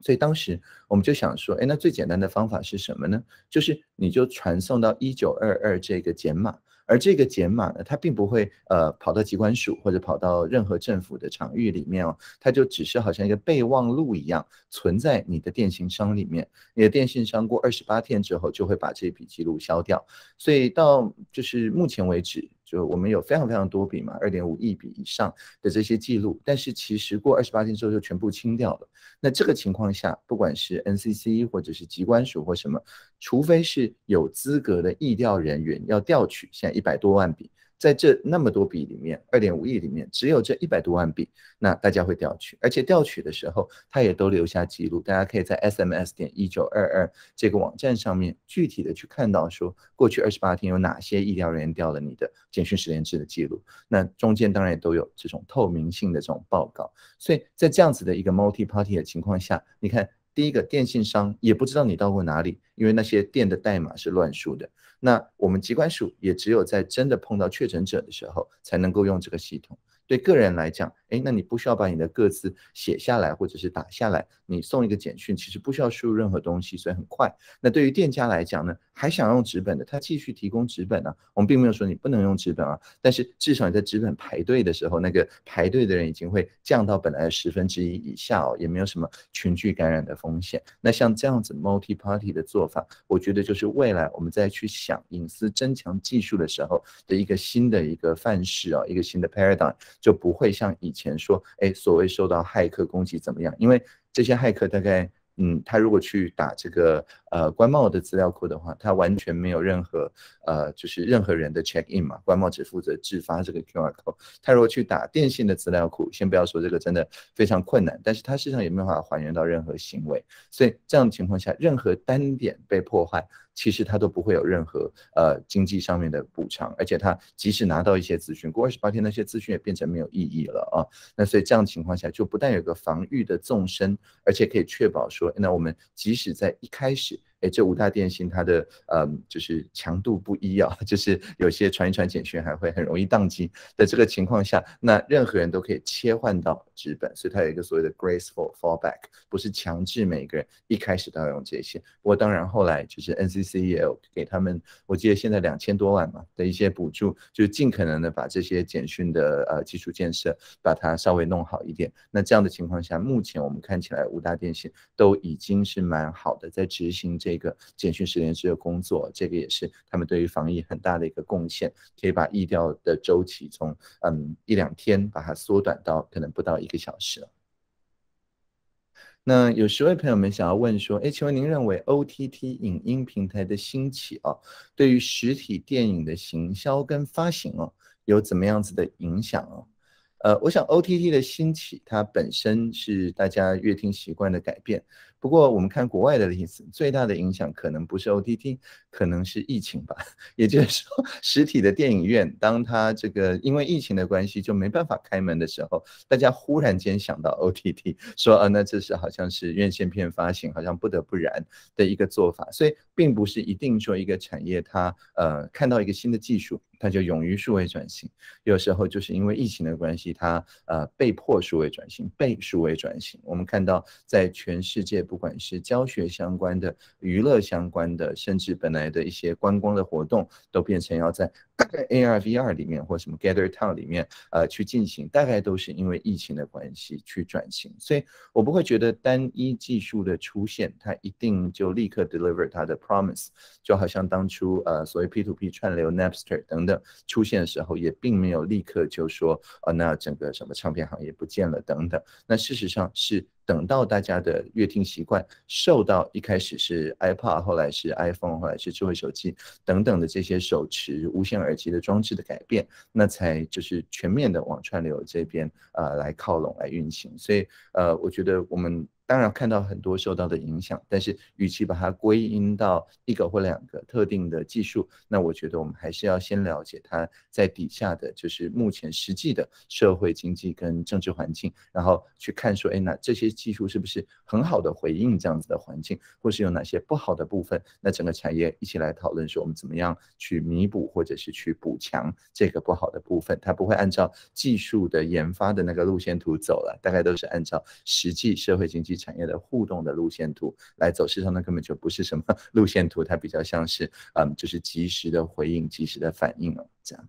[SPEAKER 1] 所以当时我们就想说，哎，那最简单的方法是什么呢？就是你就传送到一九二二这个简码。而这个解码呢，它并不会呃跑到机关署或者跑到任何政府的场域里面哦，它就只是好像一个备忘录一样存在你的电信商里面，你的电信商过二十八天之后就会把这笔记录消掉，所以到就是目前为止。就我们有非常非常多笔嘛，二点五亿笔以上的这些记录，但是其实过二十八天之后就全部清掉了。那这个情况下，不管是 NCC 或者是机关署或什么，除非是有资格的议调人员要调取，现在一百多万笔。在这那么多笔里面，二点五亿里面，只有这一百多万笔，那大家会调取，而且调取的时候，它也都留下记录，大家可以在 sms 点一九二二这个网站上面具体的去看到，说过去二十八天有哪些医疗人员调了你的简讯实验制的记录，那中间当然也都有这种透明性的这种报告，所以在这样子的一个 multi party 的情况下，你看。第一个，电信商也不知道你到过哪里，因为那些电的代码是乱输的。那我们机关署也只有在真的碰到确诊者的时候，才能够用这个系统。对个人来讲，哎，那你不需要把你的个字写下来或者是打下来，你送一个简讯，其实不需要输入任何东西，所以很快。那对于店家来讲呢，还想用纸本的，他继续提供纸本啊。我们并没有说你不能用纸本啊，但是至少你在纸本排队的时候，那个排队的人已经会降到本来十分之一以下哦，也没有什么群聚感染的风险。那像这样子 multi-party 的做法，我觉得就是未来我们在去想隐私增强技术的时候的一个新的一个范式啊，一个新的 paradigm。就不会像以前说，哎，所谓受到骇客攻击怎么样？因为这些骇客大概，嗯，他如果去打这个呃官帽的资料库的话，他完全没有任何呃，就是任何人的 check in 嘛。官帽只负责制发这个 QR code。他如果去打电信的资料库，先不要说这个真的非常困难，但是他事实上也没有办法还原到任何行为。所以这样的情况下，任何单点被破坏。其实他都不会有任何呃经济上面的补偿，而且他即使拿到一些资讯，过二十八天那些资讯也变成没有意义了啊。那所以这样情况下，就不但有个防御的纵深，而且可以确保说，那我们即使在一开始。哎，这五大电信它的呃，就是强度不一啊，就是有些传一传简讯还会很容易宕机。在这个情况下，那任何人都可以切换到纸本，所以它有一个所谓的 graceful fallback，不是强制每个人一开始都要用这些。不过当然后来就是 NCC 也有给他们，我记得现在两千多万嘛的一些补助，就是尽可能的把这些简讯的呃基础建设把它稍微弄好一点。那这样的情况下，目前我们看起来五大电信都已经是蛮好的，在执行这。一个简讯十别制的工作，这个也是他们对于防疫很大的一个贡献，可以把疫调的周期从嗯一两天把它缩短到可能不到一个小时了。那有十位朋友们想要问说，哎，请问您认为 OTT 影音平台的兴起啊，对于实体电影的行销跟发行哦，有怎么样子的影响啊？呃，我想 OTT 的兴起，它本身是大家阅听习惯的改变。不过我们看国外的例子，最大的影响可能不是 OTT，可能是疫情吧。也就是说，实体的电影院，当它这个因为疫情的关系就没办法开门的时候，大家忽然间想到 OTT，说啊，那这是好像是院线片发行，好像不得不然的一个做法。所以，并不是一定说一个产业它呃看到一个新的技术，它就勇于数位转型。有时候就是因为疫情的关系，它呃被迫数位转型，被数位转型。我们看到在全世界。不管是教学相关的、娱乐相关的，甚至本来的一些观光的活动，都变成要在 AR、VR 里面或什么 Gather Town 里面呃去进行。大概都是因为疫情的关系去转型，所以我不会觉得单一技术的出现，它一定就立刻 deliver 它的 promise。就好像当初呃，所谓 P2P 串流、Napster 等等出现的时候，也并没有立刻就说呃那整个什么唱片行业不见了等等。那事实上是等到大家的乐听习受到一开始是 iPad，后来是 iPhone，后来是智慧手机等等的这些手持无线耳机的装置的改变，那才就是全面的往串流这边呃来靠拢来运行。所以呃，我觉得我们。当然看到很多受到的影响，但是与其把它归因到一个或两个特定的技术，那我觉得我们还是要先了解它在底下的就是目前实际的社会经济跟政治环境，然后去看说，哎，那这些技术是不是很好的回应这样子的环境，或是有哪些不好的部分？那整个产业一起来讨论说，我们怎么样去弥补或者是去补强这个不好的部分？它不会按照技术的研发的那个路线图走了，大概都是按照实际社会经济。产业的互动的路线图来走，事实上呢根本就不是什么 路线图，它比较像是嗯，就是及时的回应、及时的反应哦，这样。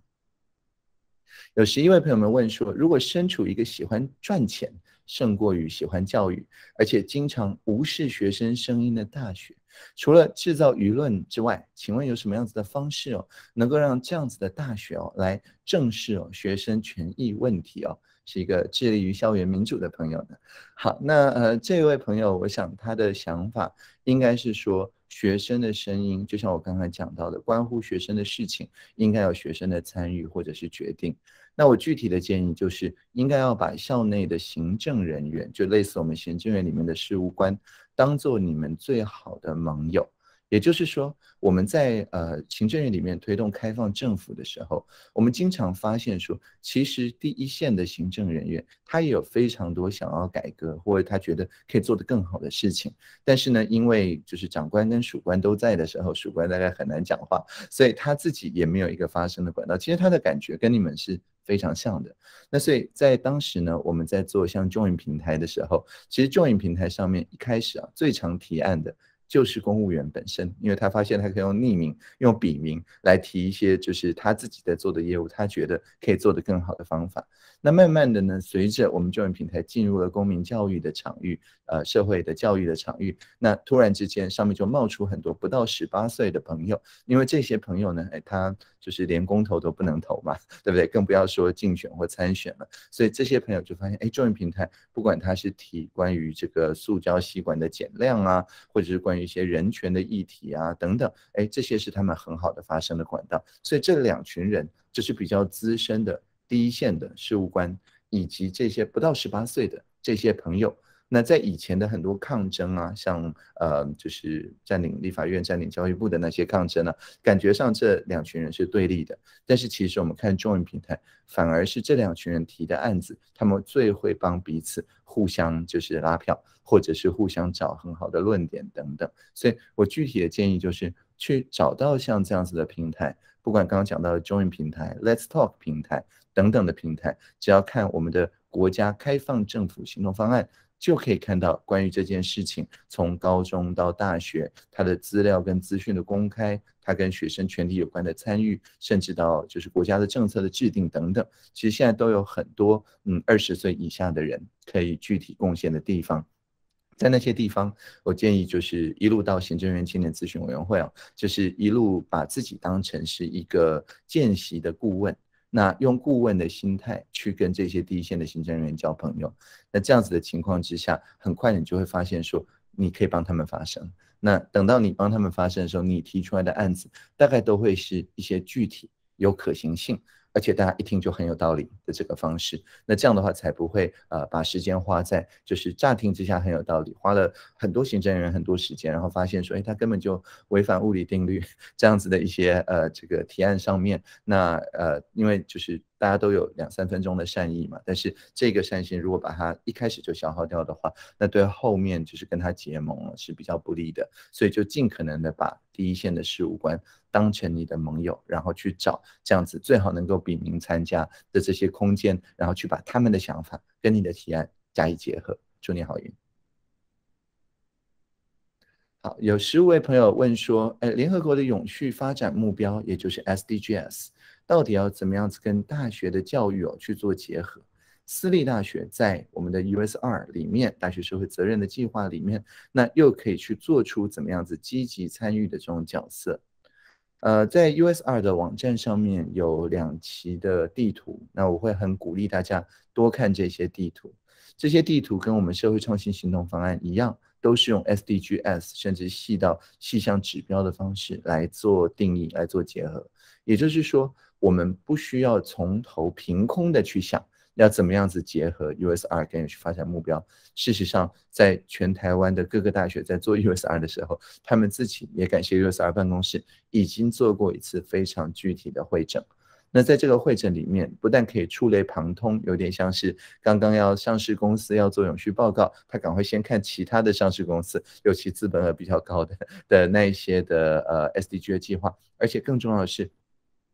[SPEAKER 1] 有十一位朋友们问说，如果身处一个喜欢赚钱胜过于喜欢教育，而且经常无视学生声音的大学，除了制造舆论之外，请问有什么样子的方式哦，能够让这样子的大学哦来正视哦学生权益问题哦？是一个致力于校园民主的朋友呢？好，那呃，这位朋友，我想他的想法应该是说，学生的声音，就像我刚才讲到的，关乎学生的事情，应该有学生的参与或者是决定。那我具体的建议就是，应该要把校内的行政人员，就类似我们行政院里面的事务官，当做你们最好的盟友。也就是说，我们在呃行政院里面推动开放政府的时候，我们经常发现说，其实第一线的行政人员他也有非常多想要改革或者他觉得可以做得更好的事情。但是呢，因为就是长官跟属官都在的时候，属官大概很难讲话，所以他自己也没有一个发声的管道。其实他的感觉跟你们是非常像的。那所以在当时呢，我们在做像 Join 平台的时候，其实 Join 平台上面一开始啊，最常提案的。就是公务员本身，因为他发现他可以用匿名、用笔名来提一些就是他自己在做的业务，他觉得可以做得更好的方法。那慢慢的呢，随着我们众云平台进入了公民教育的场域，呃，社会的教育的场域，那突然之间上面就冒出很多不到十八岁的朋友，因为这些朋友呢，哎，他就是连公投都不能投嘛，对不对？更不要说竞选或参选了。所以这些朋友就发现，哎，众云平台不管他是提关于这个塑胶吸管的减量啊，或者是关一些人权的议题啊，等等，哎，这些是他们很好的发声的管道。所以这两群人，这是比较资深的第一线的事务官，以及这些不到十八岁的这些朋友。那在以前的很多抗争啊，像呃，就是占领立法院、占领教育部的那些抗争啊，感觉上这两群人是对立的。但是其实我们看中文平台，反而是这两群人提的案子，他们最会帮彼此互相就是拉票，或者是互相找很好的论点等等。所以我具体的建议就是去找到像这样子的平台，不管刚刚讲到的中文平台、Let's Talk 平台等等的平台，只要看我们的国家开放政府行动方案。就可以看到关于这件事情，从高中到大学，他的资料跟资讯的公开，他跟学生全体有关的参与，甚至到就是国家的政策的制定等等，其实现在都有很多嗯二十岁以下的人可以具体贡献的地方，在那些地方，我建议就是一路到行政院青年咨询委员会啊，就是一路把自己当成是一个见习的顾问。那用顾问的心态去跟这些第一线的行政人员交朋友，那这样子的情况之下，很快你就会发现说，你可以帮他们发声。那等到你帮他们发声的时候，你提出来的案子大概都会是一些具体有可行性。而且大家一听就很有道理的这个方式，那这样的话才不会呃把时间花在就是乍听之下很有道理，花了很多行政人员很多时间，然后发现说哎他根本就违反物理定律 这样子的一些呃这个提案上面，那呃因为就是。大家都有两三分钟的善意嘛，但是这个善心如果把它一开始就消耗掉的话，那对后面就是跟他结盟是比较不利的。所以就尽可能的把第一线的事务官当成你的盟友，然后去找这样子最好能够比名参加的这些空间，然后去把他们的想法跟你的提案加以结合。祝你好运。好，有十五位朋友问说，哎，联合国的永续发展目标也就是 SDGs。到底要怎么样子跟大学的教育哦去做结合？私立大学在我们的 USR 里面，大学社会责任的计划里面，那又可以去做出怎么样子积极参与的这种角色。呃，在 USR 的网站上面有两期的地图，那我会很鼓励大家多看这些地图。这些地图跟我们社会创新行动方案一样，都是用 SDGs 甚至细到细项指标的方式来做定义、来做结合。也就是说。我们不需要从头凭空的去想要怎么样子结合 USR 跟永发展目标。事实上，在全台湾的各个大学在做 USR 的时候，他们自己也感谢 USR 办公室已经做过一次非常具体的会诊。那在这个会诊里面，不但可以触类旁通，有点像是刚刚要上市公司要做永续报告，他赶快先看其他的上市公司，尤其资本额比较高的的那一些的呃 SDG 的计划，而且更重要的是。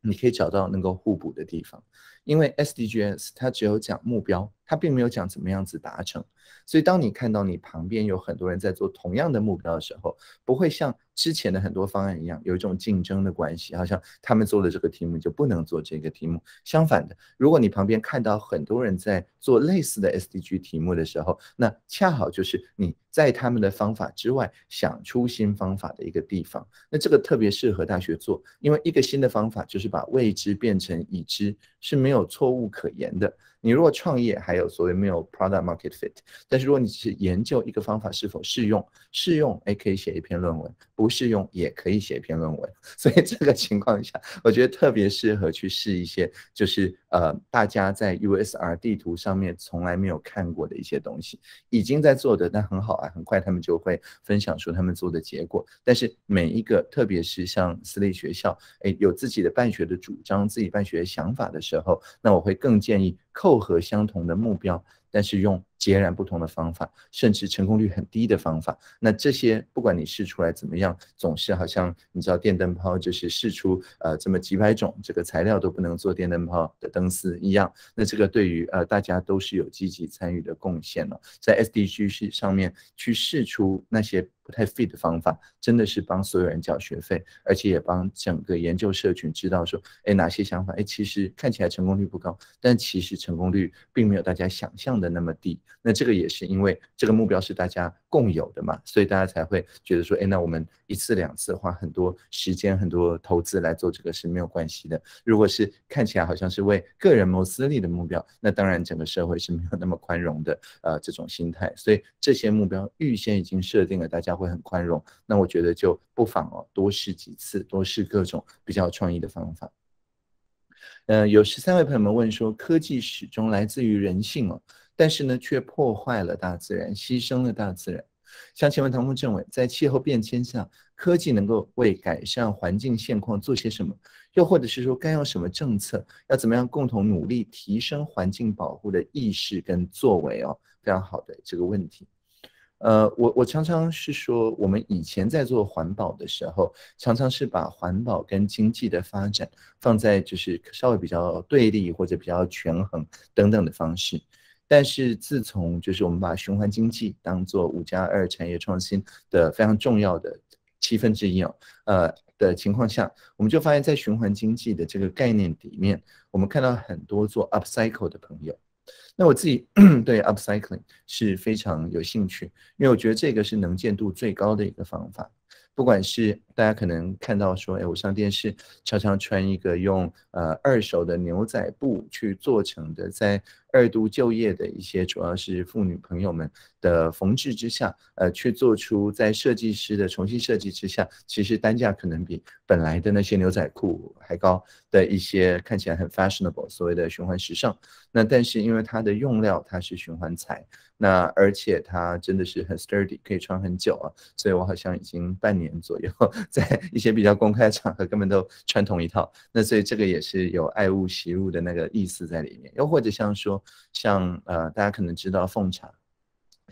[SPEAKER 1] 你可以找到能够互补的地方。因为 SDGs 它只有讲目标，它并没有讲怎么样子达成，所以当你看到你旁边有很多人在做同样的目标的时候，不会像之前的很多方案一样有一种竞争的关系，好像他们做了这个题目就不能做这个题目。相反的，如果你旁边看到很多人在做类似的 SDG 题目的时候，那恰好就是你在他们的方法之外想出新方法的一个地方。那这个特别适合大学做，因为一个新的方法就是把未知变成已知，是没有。有错误可言的。你如果创业，还有所谓没有 product market fit，但是如果你只是研究一个方法是否适用，适用哎可以写一篇论文，不适用也可以写一篇论文。所以这个情况下，我觉得特别适合去试一些，就是呃大家在 usr 地图上面从来没有看过的一些东西，已经在做的，那很好啊，很快他们就会分享出他们做的结果。但是每一个，特别是像私立学校，哎有自己的办学的主张、自己办学想法的时候，那我会更建议。扣合相同的目标。但是用截然不同的方法，甚至成功率很低的方法，那这些不管你试出来怎么样，总是好像你知道电灯泡就是试出呃这么几百种这个材料都不能做电灯泡的灯丝一样。那这个对于呃大家都是有积极参与的贡献了，在 S D G 是上面去试出那些不太费的方法，真的是帮所有人缴学费，而且也帮整个研究社群知道说，哎哪些想法哎其实看起来成功率不高，但其实成功率并没有大家想象。的那么低，那这个也是因为这个目标是大家共有的嘛，所以大家才会觉得说，哎，那我们一次两次花很多时间、很多投资来做这个是没有关系的。如果是看起来好像是为个人谋私利的目标，那当然整个社会是没有那么宽容的，呃，这种心态。所以这些目标预先已经设定了，大家会很宽容。那我觉得就不妨哦，多试几次，多试各种比较创意的方法。嗯，有十三位朋友们问说，科技始终来自于人性哦。但是呢，却破坏了大自然，牺牲了大自然。想请问唐副政委，在气候变迁下，科技能够为改善环境现况做些什么？又或者是说，该用什么政策，要怎么样共同努力提升环境保护的意识跟作为？哦，非常好的这个问题。呃，我我常常是说，我们以前在做环保的时候，常常是把环保跟经济的发展放在就是稍微比较对立或者比较权衡等等的方式。但是自从就是我们把循环经济当做五加二产业创新的非常重要的七分之一啊，呃的情况下，我们就发现在循环经济的这个概念里面，我们看到很多做 upcycle 的朋友。那我自己 对 u p c y c l i n g 是非常有兴趣，因为我觉得这个是能见度最高的一个方法，不管是。大家可能看到说，哎，我上电视常常穿一个用呃二手的牛仔布去做成的，在二度就业的一些主要是妇女朋友们的缝制之下，呃，去做出在设计师的重新设计之下，其实单价可能比本来的那些牛仔裤还高的一些看起来很 fashionable 所谓的循环时尚。那但是因为它的用料它是循环材，那而且它真的是很 sturdy，可以穿很久啊，所以我好像已经半年左右。在一些比较公开的场合，根本都穿同一套。那所以这个也是有爱物习物的那个意思在里面。又或者像说，像呃，大家可能知道奉茶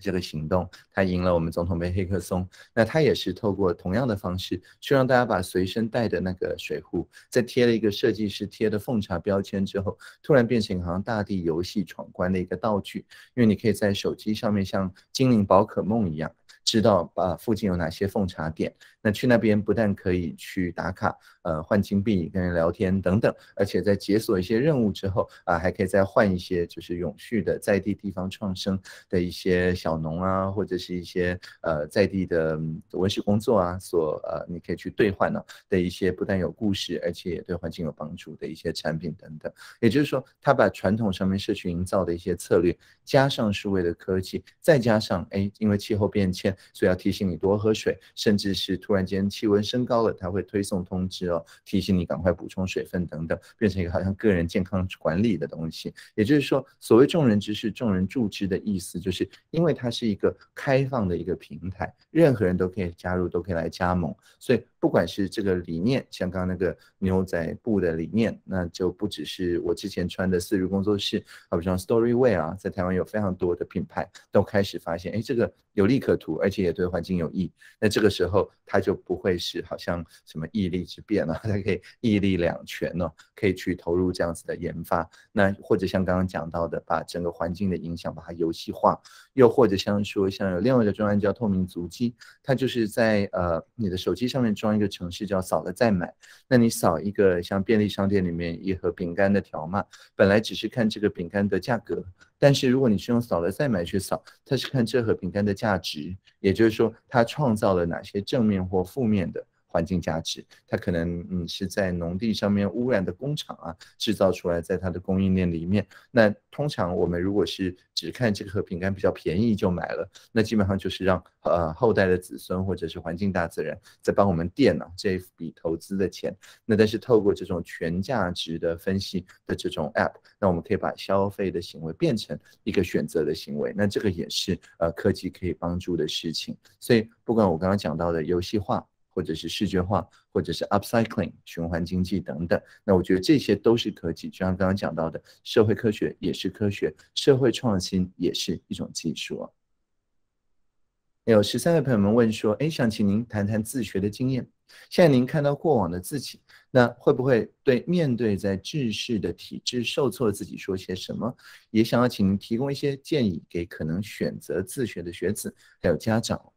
[SPEAKER 1] 这个行动，他赢了我们总统杯黑客松。那他也是透过同样的方式，去让大家把随身带的那个水壶，在贴了一个设计师贴的奉茶标签之后，突然变成好像大地游戏闯关的一个道具。因为你可以在手机上面像精灵宝可梦一样，知道把附近有哪些奉茶店。去那边不但可以去打卡，呃，换金币、跟人聊天等等，而且在解锁一些任务之后啊，还可以再换一些就是永续的在地地方创生的一些小农啊，或者是一些呃在地的文史工作啊，所呃你可以去兑换呢。的一些不但有故事，而且也对环境有帮助的一些产品等等。也就是说，他把传统上面社区营造的一些策略，加上数位的科技，再加上哎，因为气候变迁，所以要提醒你多喝水，甚至是突然。间气温升高了，它会推送通知哦，提醒你赶快补充水分等等，变成一个好像个人健康管理的东西。也就是说，所谓众人之事，众人助之的意思，就是因为它是一个开放的一个平台，任何人都可以加入，都可以来加盟。所以，不管是这个理念，像刚刚那个牛仔布的理念，那就不只是我之前穿的四日工作室，啊，比如 Storyway 啊，在台湾有非常多的品牌都开始发现，哎，这个有利可图，而且也对环境有益。那这个时候，它他就不会是好像什么毅力之变了，他可以毅力两全哦，可以去投入这样子的研发。那或者像刚刚讲到的，把整个环境的影响把它游戏化，又或者像说，像有另外一个专案叫透明足迹，它就是在呃你的手机上面装一个程序叫扫了再买。那你扫一个像便利商店里面一盒饼干的条码，本来只是看这个饼干的价格。但是如果你是用扫了再买去扫，它是看这盒饼干的价值，也就是说它创造了哪些正面或负面的。环境价值，它可能嗯是在农地上面污染的工厂啊，制造出来，在它的供应链里面。那通常我们如果是只看这个饼干比较便宜就买了，那基本上就是让呃后代的子孙或者是环境大自然在帮我们垫了这一笔投资的钱。那但是透过这种全价值的分析的这种 app，那我们可以把消费的行为变成一个选择的行为。那这个也是呃科技可以帮助的事情。所以不管我刚刚讲到的游戏化。或者是视觉化，或者是 upcycling 循环经济等等，那我觉得这些都是科技。就像刚刚讲到的，社会科学也是科学，社会创新也是一种技术。有十三位朋友们问说，哎，想请您谈谈自学的经验。现在您看到过往的自己，那会不会对面对在制式的体制受挫自己说些什么？也想要请您提供一些建议给可能选择自学的学子，还有家长。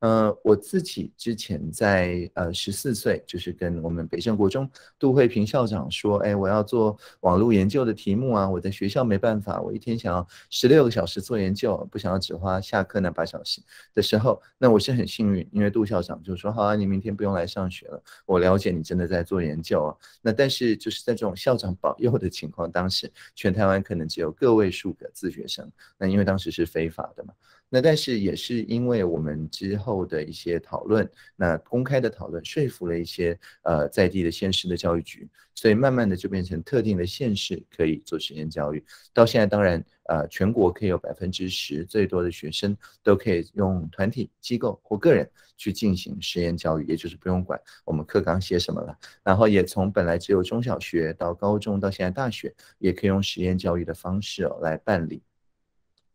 [SPEAKER 1] 呃，我自己之前在呃十四岁，就是跟我们北正国中杜慧平校长说，哎，我要做网络研究的题目啊，我在学校没办法，我一天想要十六个小时做研究，不想要只花下课那八小时的时候，那我是很幸运，因为杜校长就说，好啊，你明天不用来上学了，我了解你真的在做研究啊。那但是就是在这种校长保佑的情况，当时全台湾可能只有个位数个自学生，那因为当时是非法的嘛。那但是也是因为我们之后的一些讨论，那公开的讨论说服了一些呃在地的县市的教育局，所以慢慢的就变成特定的县市可以做实验教育。到现在当然呃全国可以有百分之十最多的学生都可以用团体机构或个人去进行实验教育，也就是不用管我们课纲写什么了。然后也从本来只有中小学到高中到现在大学，也可以用实验教育的方式来办理。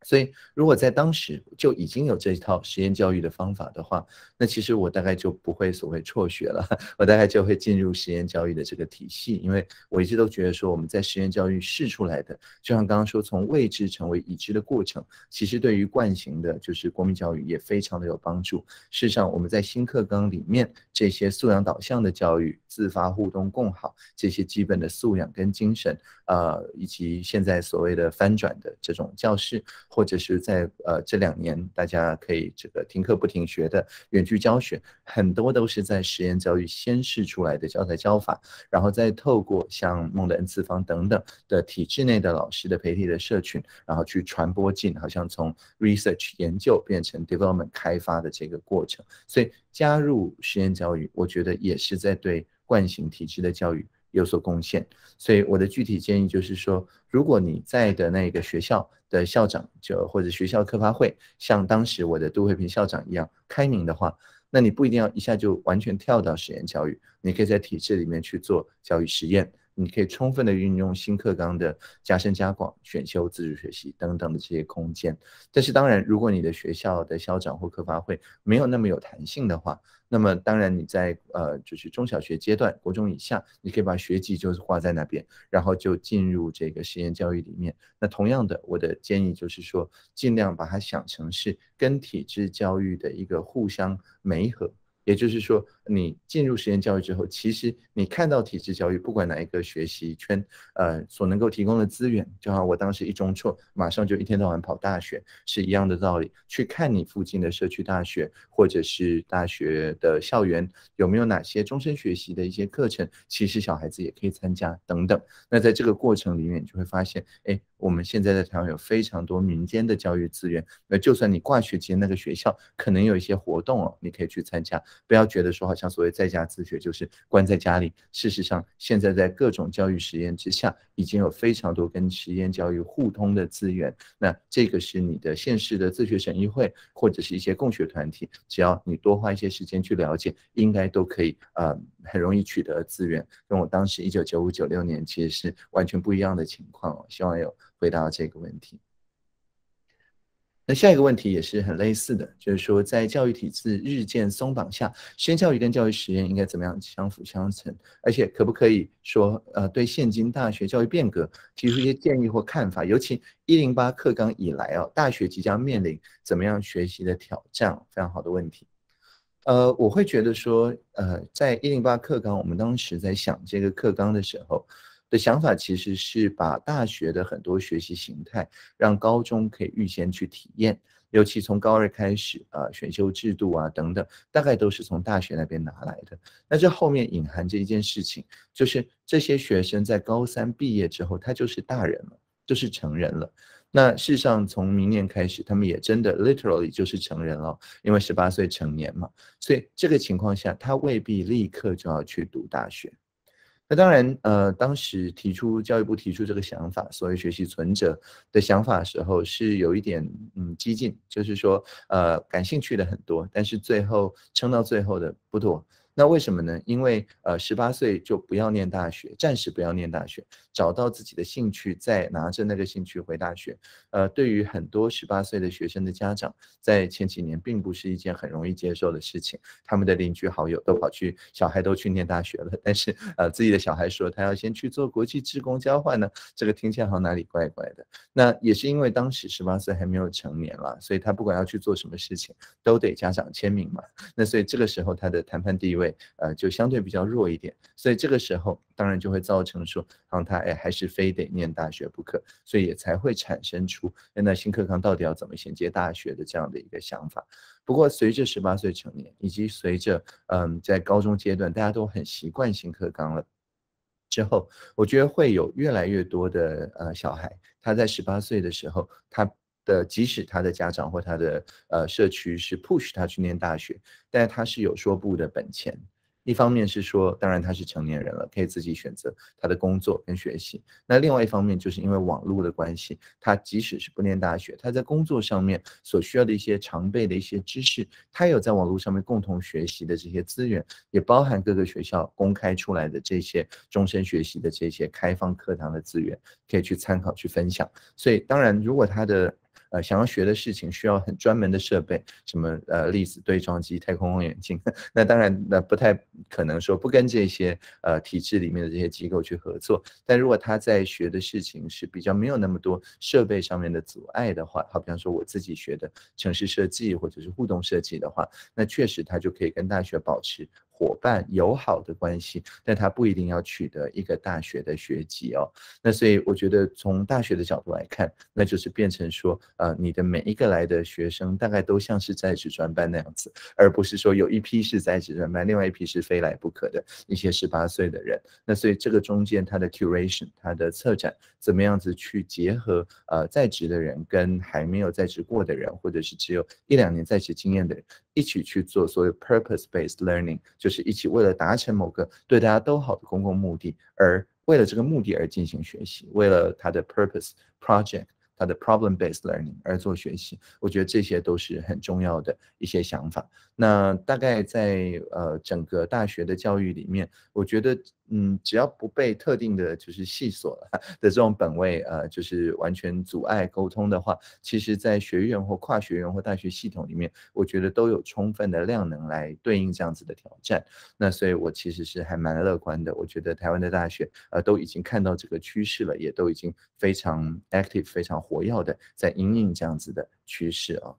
[SPEAKER 1] 所以，如果在当时就已经有这一套实验教育的方法的话，那其实我大概就不会所谓辍学了，我大概就会进入实验教育的这个体系。因为我一直都觉得说，我们在实验教育试出来的，就像刚刚说，从未知成为已知的过程，其实对于惯行的就是国民教育也非常的有帮助。事实上，我们在新课纲里面这些素养导向的教育、自发互动共好这些基本的素养跟精神，呃，以及现在所谓的翻转的这种教室。或者是在呃这两年，大家可以这个停课不停学的远距教学，很多都是在实验教育先试出来的教材教法，然后再透过像梦的 n 次方等等的体制内的老师的培体的社群，然后去传播进，好像从 research 研究变成 development 开发的这个过程。所以加入实验教育，我觉得也是在对惯性体制的教育。有所贡献，所以我的具体建议就是说，如果你在的那个学校的校长就或者学校科发会像当时我的杜慧平校长一样开明的话，那你不一定要一下就完全跳到实验教育，你可以在体制里面去做教育实验。你可以充分的运用新课纲的加深加广、选修、自主学习等等的这些空间。但是当然，如果你的学校的校长或课发会没有那么有弹性的话，那么当然你在呃就是中小学阶段、国中以下，你可以把学籍就是挂在那边，然后就进入这个实验教育里面。那同样的，我的建议就是说，尽量把它想成是跟体制教育的一个互相媒合，也就是说。你进入实验教育之后，其实你看到体制教育，不管哪一个学习圈，呃，所能够提供的资源，就好我当时一中辍，马上就一天到晚跑大学，是一样的道理。去看你附近的社区大学，或者是大学的校园，有没有哪些终身学习的一些课程，其实小孩子也可以参加等等。那在这个过程里面，就会发现，哎，我们现在的台湾有非常多民间的教育资源。那就算你挂学籍那个学校，可能有一些活动哦，你可以去参加，不要觉得说。好像所谓在家自学就是关在家里。事实上，现在在各种教育实验之下，已经有非常多跟实验教育互通的资源。那这个是你的现实的自学省议会或者是一些共学团体，只要你多花一些时间去了解，应该都可以呃很容易取得资源。跟我当时一九九五九六年其实是完全不一样的情况。希望有回答这个问题。那下一个问题也是很类似的，就是说，在教育体制日渐松绑下，职业教育跟教育实验应该怎么样相辅相成？而且可不可以说，呃，对现今大学教育变革提出一些建议或看法？尤其一零八课纲以来哦，大学即将面临怎么样学习的挑战？非常好的问题。呃，我会觉得说，呃，在一零八课纲，我们当时在想这个课纲的时候。的想法其实是把大学的很多学习形态，让高中可以预先去体验，尤其从高二开始，呃，选修制度啊等等，大概都是从大学那边拿来的。那这后面隐含着一件事情，就是这些学生在高三毕业之后，他就是大人了，就是成人了。那事实上，从明年开始，他们也真的 literally 就是成人了，因为十八岁成年嘛。所以这个情况下，他未必立刻就要去读大学。那当然，呃，当时提出教育部提出这个想法，所谓学习存折的想法时候，是有一点嗯激进，就是说，呃，感兴趣的很多，但是最后撑到最后的不多。那为什么呢？因为呃，十八岁就不要念大学，暂时不要念大学，找到自己的兴趣，再拿着那个兴趣回大学。呃，对于很多十八岁的学生的家长，在前几年并不是一件很容易接受的事情。他们的邻居好友都跑去，小孩都去念大学了，但是呃，自己的小孩说他要先去做国际志工交换呢，这个听起来好哪里怪怪的？那也是因为当时十八岁还没有成年了，所以他不管要去做什么事情，都得家长签名嘛。那所以这个时候他的谈判地位。对，呃，就相对比较弱一点，所以这个时候当然就会造成说，让他哎还是非得念大学不可，所以也才会产生出那新课纲到底要怎么衔接大学的这样的一个想法。不过随着十八岁成年，以及随着嗯在高中阶段大家都很习惯新课纲了之后，我觉得会有越来越多的呃小孩，他在十八岁的时候他。的，即使他的家长或他的呃社区是 push 他去念大学，但是他是有说不的本钱。一方面是说，当然他是成年人了，可以自己选择他的工作跟学习。那另外一方面，就是因为网络的关系，他即使是不念大学，他在工作上面所需要的一些常备的一些知识，他有在网络上面共同学习的这些资源，也包含各个学校公开出来的这些终身学习的这些开放课堂的资源，可以去参考去分享。所以，当然，如果他的。呃，想要学的事情需要很专门的设备，什么呃粒子对撞机、太空望远镜，那当然那不太可能说不跟这些呃体制里面的这些机构去合作。但如果他在学的事情是比较没有那么多设备上面的阻碍的话，好，比方说我自己学的城市设计或者是互动设计的话，那确实他就可以跟大学保持。伙伴友好的关系，但他不一定要取得一个大学的学籍哦。那所以我觉得从大学的角度来看，那就是变成说，呃，你的每一个来的学生大概都像是在职专班那样子，而不是说有一批是在职专班，另外一批是非来不可的一些十八岁的人。那所以这个中间它的 curation，它的策展怎么样子去结合呃在职的人跟还没有在职过的人，或者是只有一两年在职经验的。人，一起去做，所谓 purpose based learning 就是一起为了达成某个对大家都好的公共目的，而为了这个目的而进行学习，为了它的 purpose project，它的 problem based learning 而做学习。我觉得这些都是很重要的一些想法。那大概在呃整个大学的教育里面，我觉得。嗯，只要不被特定的就是系所 的这种本位呃，就是完全阻碍沟通的话，其实，在学院或跨学院或大学系统里面，我觉得都有充分的量能来对应这样子的挑战。那所以，我其实是还蛮乐观的。我觉得台湾的大学呃，都已经看到这个趋势了，也都已经非常 active、非常活跃的在应用这样子的趋势啊。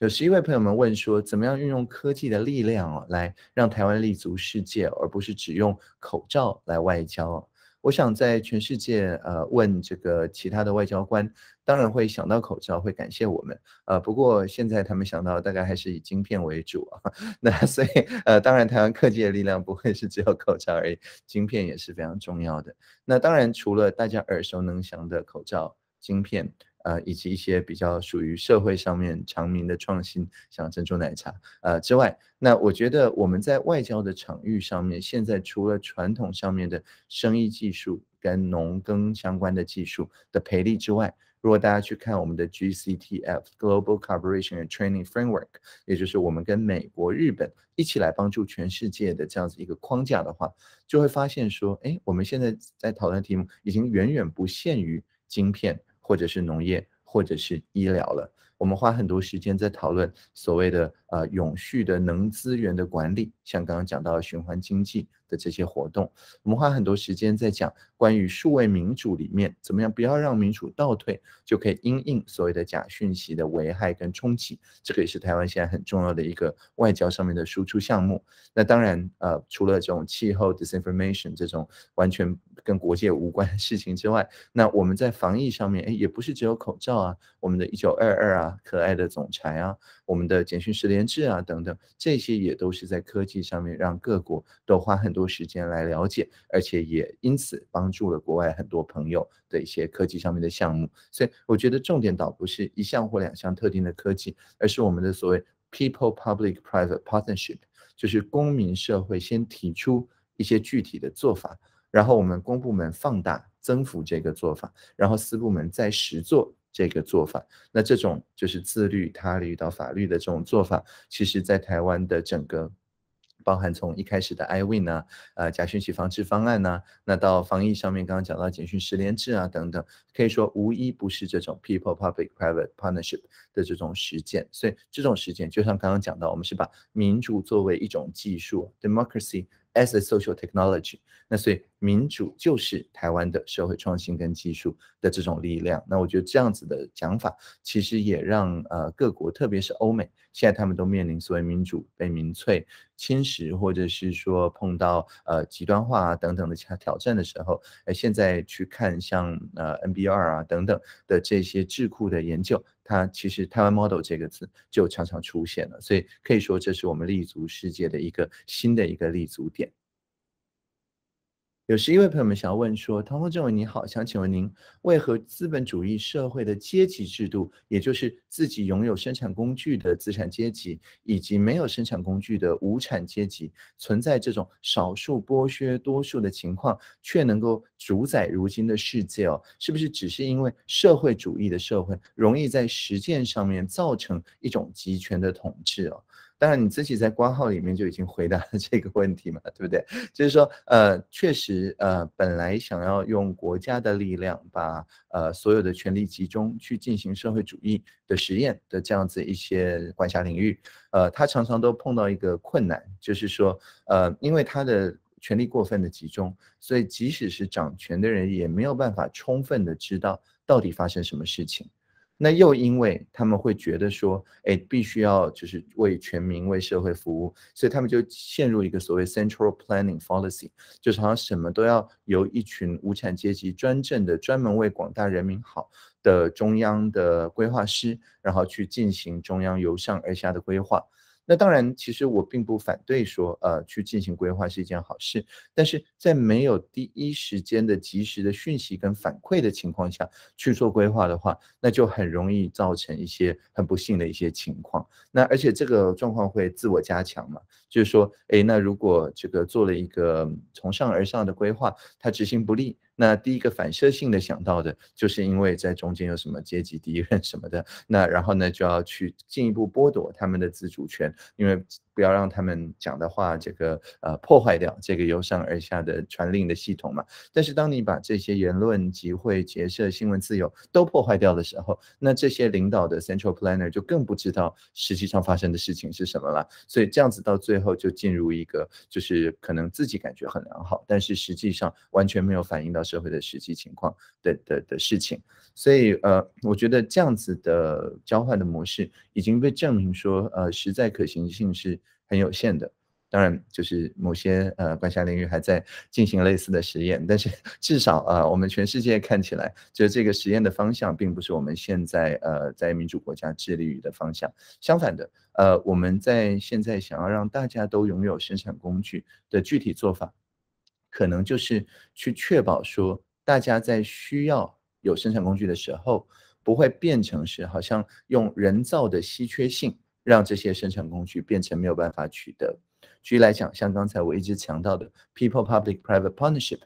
[SPEAKER 1] 有十一位朋友们问说，怎么样运用科技的力量哦，来让台湾立足世界，而不是只用口罩来外交？我想在全世界，呃，问这个其他的外交官，当然会想到口罩，会感谢我们，呃，不过现在他们想到大概还是以晶片为主啊。那所以，呃，当然台湾科技的力量不会是只有口罩而已，晶片也是非常重要的。那当然除了大家耳熟能详的口罩、晶片。呃，以及一些比较属于社会上面长名的创新，像珍珠奶茶，呃之外，那我觉得我们在外交的场域上面，现在除了传统上面的生意技术跟农耕相关的技术的培力之外，如果大家去看我们的 GCTF Global Cooperation and Training Framework，也就是我们跟美国、日本一起来帮助全世界的这样子一个框架的话，就会发现说，哎，我们现在在讨论题目已经远远不限于晶片。或者是农业，或者是医疗了，我们花很多时间在讨论所谓的呃永续的能资源的管理，像刚刚讲到循环经济。的这些活动，我们花很多时间在讲关于数位民主里面怎么样，不要让民主倒退，就可以因应所谓的假讯息的危害跟冲击。这个也是台湾现在很重要的一个外交上面的输出项目。那当然，呃，除了这种气候 disinformation 这种完全跟国界无关的事情之外，那我们在防疫上面，哎，也不是只有口罩啊，我们的1922啊，可爱的总裁啊，我们的简讯十连制啊，等等，这些也都是在科技上面让各国都花很多。多时间来了解，而且也因此帮助了国外很多朋友的一些科技上面的项目。所以我觉得重点倒不是一项或两项特定的科技，而是我们的所谓 people public private partnership，就是公民社会先提出一些具体的做法，然后我们公部门放大增幅这个做法，然后私部门再实做这个做法。那这种就是自律、他律到法律的这种做法，其实在台湾的整个。包含从一开始的 I V 呢，呃，假讯息防治方案呢，那到防疫上面刚刚讲到简讯十连制啊等等，可以说无一不是这种 people public private partnership 的这种实践。所以这种实践就像刚刚讲到，我们是把民主作为一种技术，democracy。as a social technology，那所以民主就是台湾的社会创新跟技术的这种力量。那我觉得这样子的讲法，其实也让呃各国，特别是欧美，现在他们都面临所谓民主被民粹侵蚀，或者是说碰到呃极端化啊等等的挑战的时候，哎，现在去看像呃 NBR 啊等等的这些智库的研究。它其实台湾 model 这个字就常常出现了，所以可以说这是我们立足世界的一个新的一个立足点。有十一位朋友们想要问说，唐风政委你好，想请问您，为何资本主义社会的阶级制度，也就是自己拥有生产工具的资产阶级，以及没有生产工具的无产阶级，存在这种少数剥削多数的情况，却能够主宰如今的世界哦？是不是只是因为社会主义的社会容易在实践上面造成一种集权的统治哦？当然，你自己在官号里面就已经回答了这个问题嘛，对不对？就是说，呃，确实，呃，本来想要用国家的力量把呃所有的权力集中去进行社会主义的实验的这样子一些管辖领域，呃，他常常都碰到一个困难，就是说，呃，因为他的权力过分的集中，所以即使是掌权的人也没有办法充分的知道到底发生什么事情。那又因为他们会觉得说，哎，必须要就是为全民、为社会服务，所以他们就陷入一个所谓 central planning policy，就是好像什么都要由一群无产阶级专政的、专门为广大人民好的中央的规划师，然后去进行中央由上而下的规划。那当然，其实我并不反对说，呃，去进行规划是一件好事，但是在没有第一时间的及时的讯息跟反馈的情况下去做规划的话，那就很容易造成一些很不幸的一些情况。那而且这个状况会自我加强嘛，就是说，哎，那如果这个做了一个从上而上的规划，它执行不力。那第一个反射性的想到的，就是因为在中间有什么阶级敌人什么的，那然后呢就要去进一步剥夺他们的自主权，因为。不要让他们讲的话，这个呃破坏掉这个由上而下的传令的系统嘛。但是当你把这些言论集会结社新闻自由都破坏掉的时候，那这些领导的 central planner 就更不知道实际上发生的事情是什么了。所以这样子到最后就进入一个就是可能自己感觉很良好，但是实际上完全没有反映到社会的实际情况的的的事情。所以，呃，我觉得这样子的交换的模式已经被证明说，呃，实在可行性是很有限的。当然，就是某些呃管辖领域还在进行类似的实验，但是 至少啊，我们全世界看起来，就是这个实验的方向并不是我们现在呃在民主国家致力于的方向。相反的，呃，我们在现在想要让大家都拥有生产工具的具体做法，可能就是去确保说大家在需要。有生产工具的时候，不会变成是好像用人造的稀缺性，让这些生产工具变成没有办法取得。举例来讲，像刚才我一直强调的 people, public, private partnership，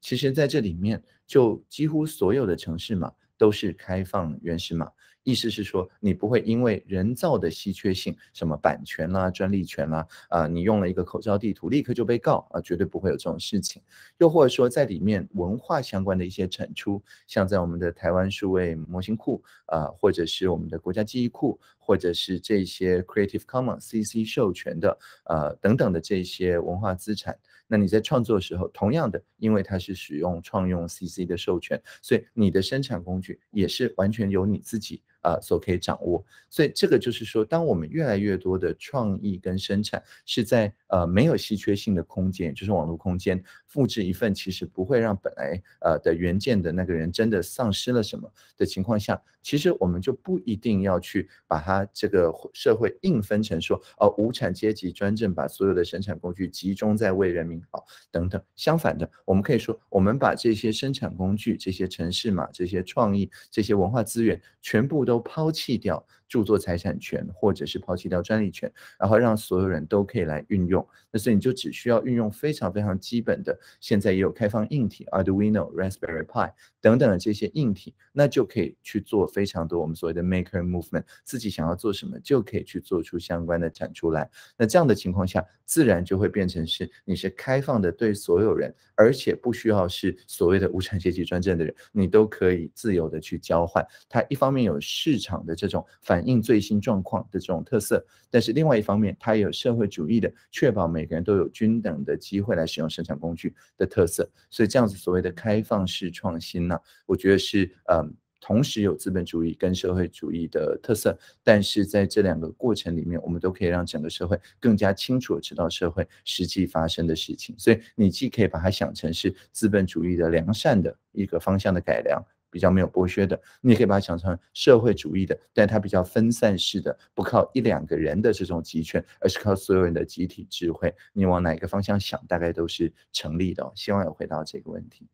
[SPEAKER 1] 其实在这里面，就几乎所有的城市嘛，都是开放原始码。意思是说，你不会因为人造的稀缺性，什么版权啦、专利权啦，啊，你用了一个口罩地图，立刻就被告啊，绝对不会有这种事情。又或者说，在里面文化相关的一些产出，像在我们的台湾数位模型库啊，或者是我们的国家记忆库，或者是这些 Creative Commons CC 授权的呃等等的这些文化资产，那你在创作时候，同样的，因为它是使用创用 CC 的授权，所以你的生产工具也是完全由你自己。呃，所可以掌握，所以这个就是说，当我们越来越多的创意跟生产是在呃没有稀缺性的空间，就是网络空间，复制一份其实不会让本来呃的原件的那个人真的丧失了什么的情况下，其实我们就不一定要去把它这个社会硬分成说，呃，无产阶级专政把所有的生产工具集中在为人民好等等。相反的，我们可以说，我们把这些生产工具、这些城市嘛、这些创意、这些文化资源全部都。都抛弃掉。著作财产权，或者是抛弃掉专利权，然后让所有人都可以来运用。那所以你就只需要运用非常非常基本的，现在也有开放硬体，Arduino、Raspberry Pi 等等的这些硬体，那就可以去做非常多我们所谓的 Maker Movement，自己想要做什么就可以去做出相关的产出来。那这样的情况下，自然就会变成是你是开放的对所有人，而且不需要是所谓的无产阶级专政的人，你都可以自由的去交换。它一方面有市场的这种反。应最新状况的这种特色，但是另外一方面，它有社会主义的确保每个人都有均等的机会来使用生产工具的特色。所以这样子所谓的开放式创新呢，我觉得是嗯，同时有资本主义跟社会主义的特色，但是在这两个过程里面，我们都可以让整个社会更加清楚的知道社会实际发生的事情。所以你既可以把它想成是资本主义的良善的一个方向的改良。比较没有剥削的，你也可以把它想成社会主义的，但它比较分散式的，不靠一两个人的这种集权，而是靠所有人的集体智慧。你往哪个方向想，大概都是成立的哦。希望有回答这个问题。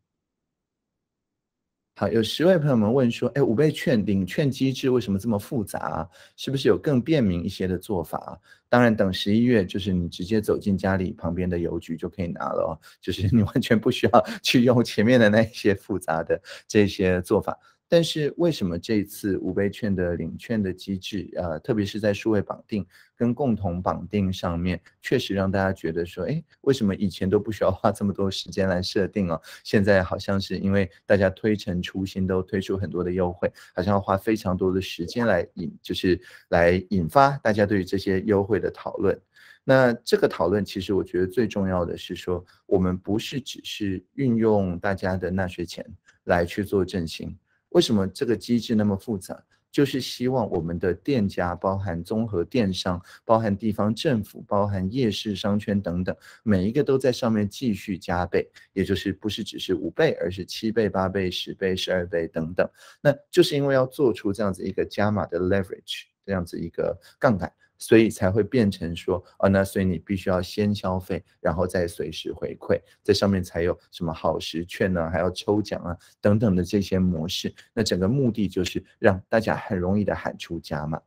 [SPEAKER 1] 好，有十位朋友们问说，哎，五倍券领券机制为什么这么复杂？是不是有更便民一些的做法？当然，等十一月就是你直接走进家里旁边的邮局就可以拿了哦，就是你完全不需要去用前面的那一些复杂的这些做法。但是为什么这次五倍券的领券的机制呃，特别是在数位绑定跟共同绑定上面，确实让大家觉得说，哎，为什么以前都不需要花这么多时间来设定啊？现在好像是因为大家推陈出新，都推出很多的优惠，好像要花非常多的时间来引，就是来引发大家对于这些优惠的讨论。那这个讨论其实我觉得最重要的是说，我们不是只是运用大家的纳税钱来去做振兴。为什么这个机制那么复杂？就是希望我们的店家，包含综合电商，包含地方政府，包含夜市商圈等等，每一个都在上面继续加倍，也就是不是只是五倍，而是七倍、八倍、十倍、十二倍等等。那就是因为要做出这样子一个加码的 leverage，这样子一个杠杆。所以才会变成说，哦，那所以你必须要先消费，然后再随时回馈，在上面才有什么好时券呢，还要抽奖啊等等的这些模式。那整个目的就是让大家很容易的喊出价嘛。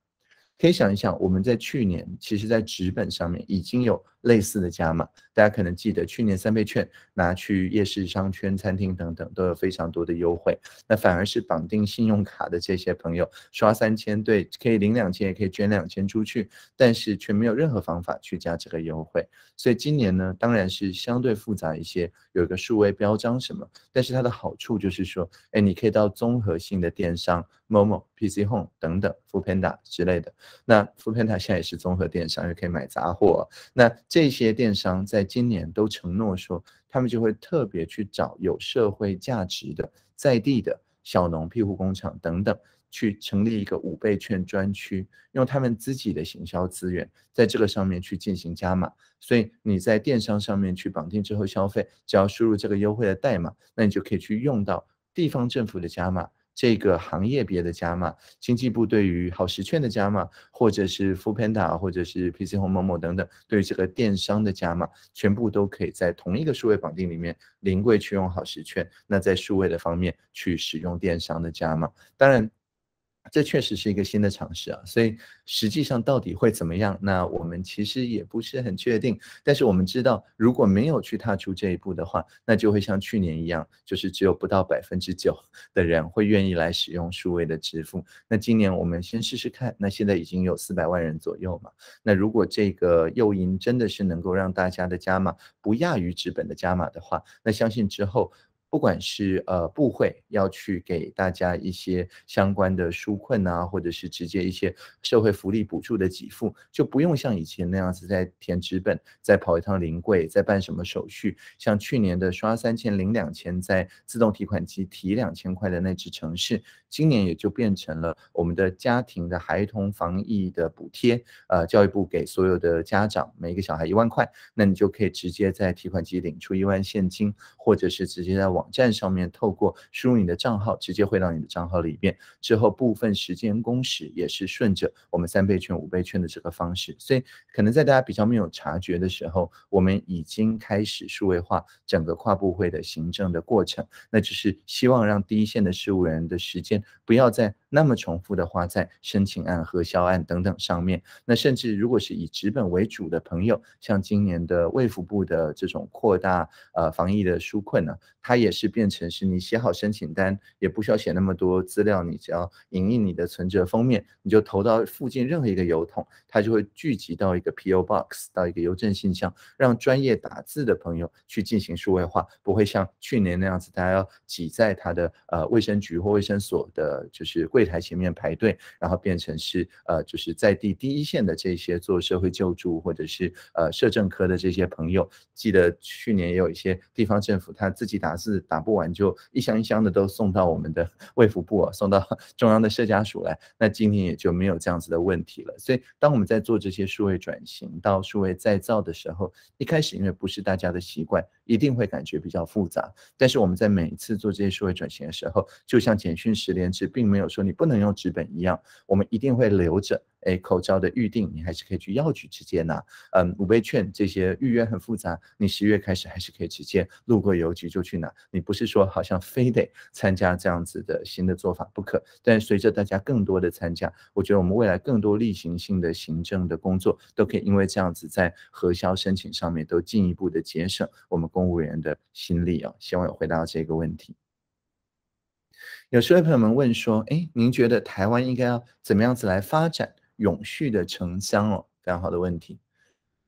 [SPEAKER 1] 可以想一想，我们在去年，其实在纸本上面已经有。类似的加嘛，大家可能记得去年三倍券拿去夜市商圈、餐厅等等都有非常多的优惠，那反而是绑定信用卡的这些朋友刷三千，对，可以领两千，也可以捐两千出去，但是却没有任何方法去加这个优惠。所以今年呢，当然是相对复杂一些，有一个数位标章什么，但是它的好处就是说，哎，你可以到综合性的电商某某、PC Home 等等、Fu Panda 之类的。那 Fu Panda 现在也是综合电商，也可以买杂货，那。这些电商在今年都承诺说，他们就会特别去找有社会价值的在地的小农、庇护工厂等等，去成立一个五倍券专区，用他们自己的行销资源在这个上面去进行加码。所以你在电商上面去绑定之后消费，只要输入这个优惠的代码，那你就可以去用到地方政府的加码。这个行业别的加码，经济部对于好时券的加码，或者是 f u l Panda，或者是 PC 红某某等等，对这个电商的加码，全部都可以在同一个数位绑定里面，临柜去用好时券，那在数位的方面去使用电商的加码，当然。这确实是一个新的尝试啊，所以实际上到底会怎么样？那我们其实也不是很确定。但是我们知道，如果没有去踏出这一步的话，那就会像去年一样，就是只有不到百分之九 的人会愿意来使用数位的支付。那今年我们先试试看。那现在已经有四百万人左右嘛。那如果这个诱因真的是能够让大家的加码不亚于纸本的加码的话，那相信之后。不管是呃部会要去给大家一些相关的纾困啊，或者是直接一些社会福利补助的给付，就不用像以前那样子在填纸本、再跑一趟临柜、再办什么手续。像去年的刷三千、领两千，在自动提款机提两千块的那只城市，今年也就变成了我们的家庭的孩童防疫的补贴。呃，教育部给所有的家长每个小孩一万块，那你就可以直接在提款机领出一万现金，或者是直接在网。网站上面透过输入你的账号，直接汇到你的账号里边。之后部分时间工时也是顺着我们三倍券、五倍券的这个方式，所以可能在大家比较没有察觉的时候，我们已经开始数位化整个跨部会的行政的过程。那就是希望让第一线的事务员的时间不要再。那么重复的话，在申请案、核销案等等上面，那甚至如果是以纸本为主的朋友，像今年的卫福部的这种扩大呃防疫的纾困呢，它也是变成是你写好申请单，也不需要写那么多资料，你只要影印你的存折封面，你就投到附近任何一个邮筒，它就会聚集到一个 PO box，到一个邮政信箱，让专业打字的朋友去进行数位化，不会像去年那样子，大家要挤在它的呃卫生局或卫生所的，就是会。柜台前面排队，然后变成是呃，就是在地第一线的这些做社会救助或者是呃社政科的这些朋友，记得去年也有一些地方政府他自己打字打不完，就一箱一箱的都送到我们的卫福部，送到中央的社家署来。那今年也就没有这样子的问题了。所以当我们在做这些数位转型到数位再造的时候，一开始因为不是大家的习惯，一定会感觉比较复杂。但是我们在每一次做这些数位转型的时候，就像简讯十连制，并没有说你。不能用纸本一样，我们一定会留着。哎，口罩的预定你还是可以去药局直接拿。嗯，五倍券这些预约很复杂，你十月开始还是可以直接路过邮局就去拿。你不是说好像非得参加这样子的新的做法不可？但随着大家更多的参加，我觉得我们未来更多例行性的行政的工作都可以因为这样子在核销申请上面都进一步的节省我们公务员的心力啊。希望有回答这个问题。有社会朋友们问说：“哎，您觉得台湾应该要怎么样子来发展永续的城乡？”哦，良好的问题。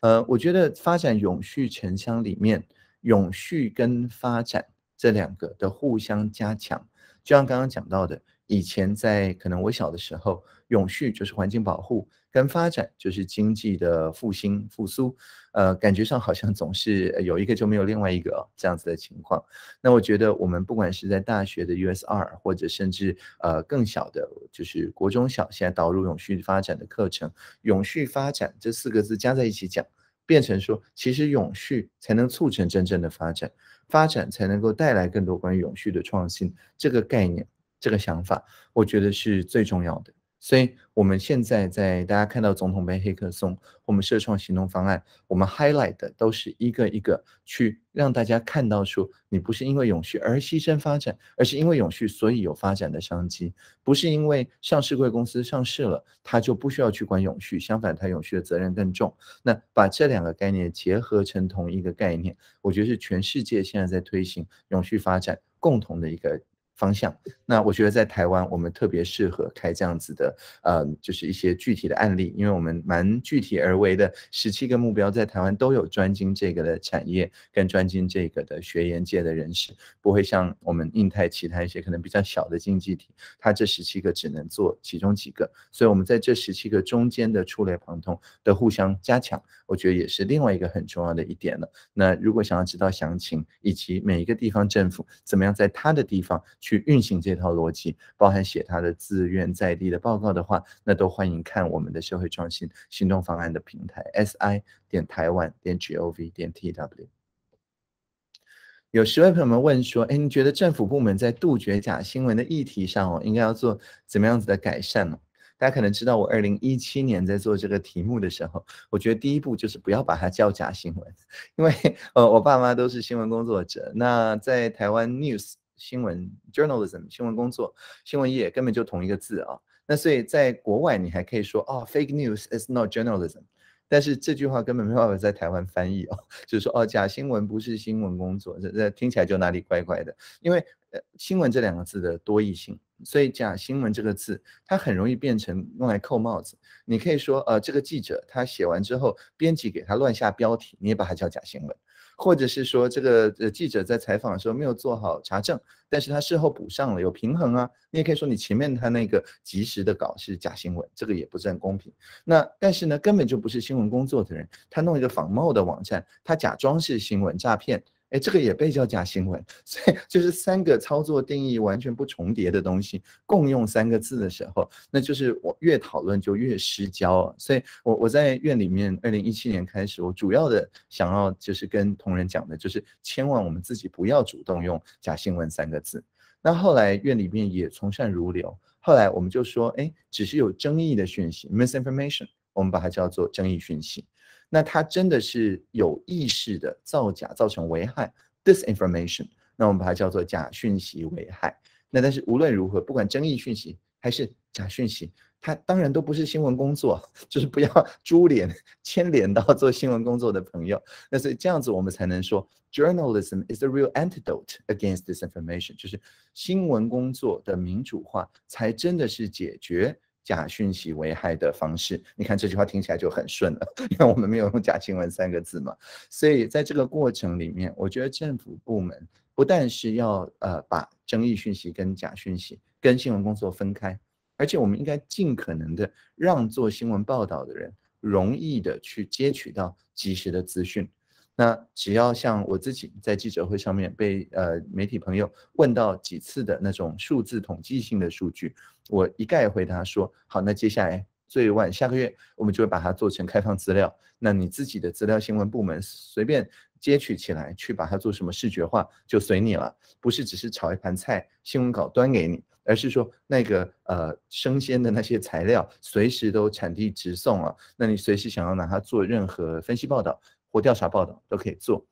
[SPEAKER 1] 呃，我觉得发展永续城乡里面，永续跟发展这两个的互相加强，就像刚刚讲到的，以前在可能我小的时候，永续就是环境保护，跟发展就是经济的复兴复苏。呃，感觉上好像总是有一个就没有另外一个这样子的情况。那我觉得，我们不管是在大学的 USR，或者甚至呃更小的，就是国中小，现在导入永续发展的课程，“永续发展”这四个字加在一起讲，变成说，其实永续才能促成真正的发展，发展才能够带来更多关于永续的创新。这个概念，这个想法，我觉得是最重要的。所以，我们现在在大家看到总统杯黑客松，我们社创行动方案，我们 highlight 的都是一个一个去让大家看到出，你不是因为永续而牺牲发展，而是因为永续所以有发展的商机。不是因为上市贵公司上市了，它就不需要去管永续，相反，它永续的责任更重。那把这两个概念结合成同一个概念，我觉得是全世界现在在推行永续发展共同的一个。方向，那我觉得在台湾，我们特别适合开这样子的，呃，就是一些具体的案例，因为我们蛮具体而为的。十七个目标在台湾都有专精这个的产业，跟专精这个的学研界的人士，不会像我们印太其他一些可能比较小的经济体，它这十七个只能做其中几个。所以我们在这十七个中间的触类旁通的互相加强，我觉得也是另外一个很重要的一点了。那如果想要知道详情，以及每一个地方政府怎么样在他的地方。去运行这套逻辑，包含写他的自愿在地的报告的话，那都欢迎看我们的社会创新行动方案的平台 s i 点台湾点 g o v 点 t w。有十位朋友们问说，哎，你觉得政府部门在杜绝假新闻的议题上哦，应该要做怎么样子的改善呢？大家可能知道，我二零一七年在做这个题目的时候，我觉得第一步就是不要把它叫假新闻，因为呃，我爸妈都是新闻工作者，那在台湾 news。新闻 journalism 新闻工作，新闻业根本就同一个字啊。那所以在国外你还可以说哦，fake news is not journalism，但是这句话根本没办法在台湾翻译哦，就是说哦，假新闻不是新闻工作，这这听起来就哪里怪怪的。因为呃新闻这两个字的多义性，所以假新闻这个字它很容易变成用来扣帽子。你可以说呃这个记者他写完之后，编辑给他乱下标题，你也把它叫假新闻。或者是说这个呃记者在采访的时候没有做好查证，但是他事后补上了，有平衡啊。你也可以说你前面他那个及时的稿是假新闻，这个也不算公平。那但是呢，根本就不是新闻工作的人，他弄一个仿冒的网站，他假装是新闻诈骗。哎，这个也被叫假新闻，所以就是三个操作定义完全不重叠的东西共用三个字的时候，那就是我越讨论就越失焦。所以我我在院里面，二零一七年开始，我主要的想要就是跟同仁讲的就是，千万我们自己不要主动用假新闻三个字。那后来院里面也从善如流，后来我们就说，哎，只是有争议的讯息，misinformation，我们把它叫做争议讯息。那他真的是有意识的造假，造成危害，disinformation。那我们把它叫做假讯息危害。那但是无论如何，不管争议讯息还是假讯息，它当然都不是新闻工作，就是不要株 连牵连到做新闻工作的朋友。那所以这样子，我们才能说，journalism is the real antidote against disinformation，就是新闻工作的民主化，才真的是解决。假讯息危害的方式，你看这句话听起来就很顺了，因为我们没有用“假新闻”三个字嘛。所以在这个过程里面，我觉得政府部门不但是要呃把争议讯息跟假讯息跟新闻工作分开，而且我们应该尽可能的让做新闻报道的人容易的去接取到及时的资讯。那只要像我自己在记者会上面被呃媒体朋友问到几次的那种数字统计性的数据，我一概回答说好，那接下来最晚下个月我们就会把它做成开放资料。那你自己的资料新闻部门随便截取起来，去把它做什么视觉化就随你了，不是只是炒一盘菜新闻稿端给你，而是说那个呃生鲜的那些材料随时都产地直送啊，那你随时想要拿它做任何分析报道。或调查报道都可以做，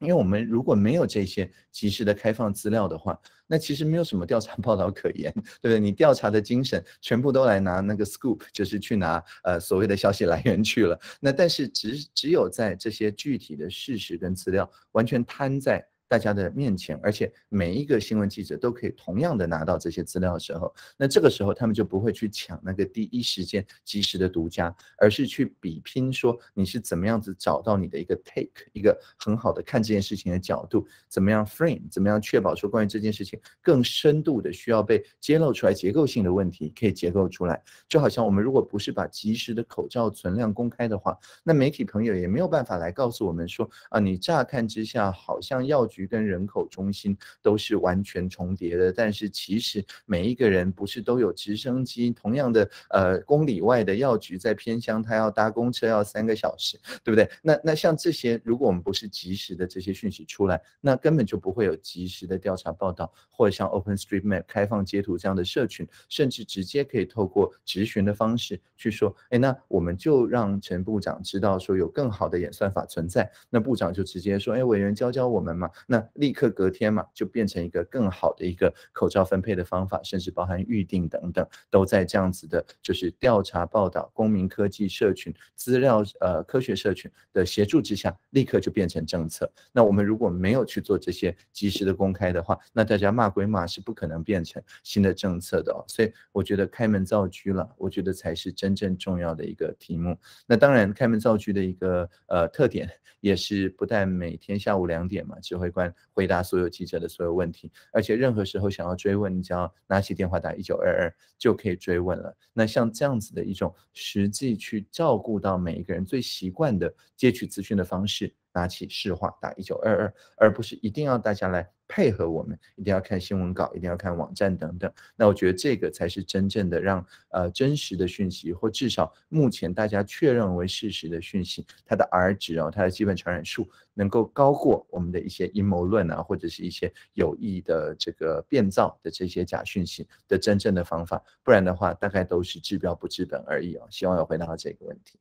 [SPEAKER 1] 因为我们如果没有这些及时的开放资料的话，那其实没有什么调查报道可言，对不对？你调查的精神全部都来拿那个 scoop，就是去拿呃所谓的消息来源去了。那但是只只有在这些具体的事实跟资料完全摊在。大家的面前，而且每一个新闻记者都可以同样的拿到这些资料的时候，那这个时候他们就不会去抢那个第一时间及时的独家，而是去比拼说你是怎么样子找到你的一个 take，一个很好的看这件事情的角度，怎么样 frame，怎么样确保说关于这件事情更深度的需要被揭露出来结构性的问题可以结构出来。就好像我们如果不是把及时的口罩存量公开的话，那媒体朋友也没有办法来告诉我们说啊，你乍看之下好像药局。跟人口中心都是完全重叠的，但是其实每一个人不是都有直升机？同样的，呃，公里外的药局在偏乡，他要搭公车要三个小时，对不对？那那像这些，如果我们不是及时的这些讯息出来，那根本就不会有及时的调查报道，或者像 OpenStreetMap 开放街图这样的社群，甚至直接可以透过直询的方式去说，哎，那我们就让陈部长知道说有更好的演算法存在，那部长就直接说，哎，委员教教我们嘛。那立刻隔天嘛，就变成一个更好的一个口罩分配的方法，甚至包含预定等等，都在这样子的，就是调查报道、公民科技社群资料、呃科学社群的协助之下，立刻就变成政策。那我们如果没有去做这些及时的公开的话，那大家骂归骂，是不可能变成新的政策的哦。所以我觉得开门造车了，我觉得才是真正重要的一个题目。那当然，开门造车的一个呃特点也是不但每天下午两点嘛，只会。回答所有记者的所有问题，而且任何时候想要追问，你只要拿起电话打一九二二就可以追问了。那像这样子的一种实际去照顾到每一个人最习惯的接取资讯的方式，拿起市话打一九二二，而不是一定要大家来。配合我们一定要看新闻稿，一定要看网站等等。那我觉得这个才是真正的让呃真实的讯息，或至少目前大家确认为事实的讯息，它的 R 值哦，它的基本传染数能够高过我们的一些阴谋论啊，或者是一些有意的这个变造的这些假讯息的真正的方法。不然的话，大概都是治标不治本而已哦。希望有回答到这个问题。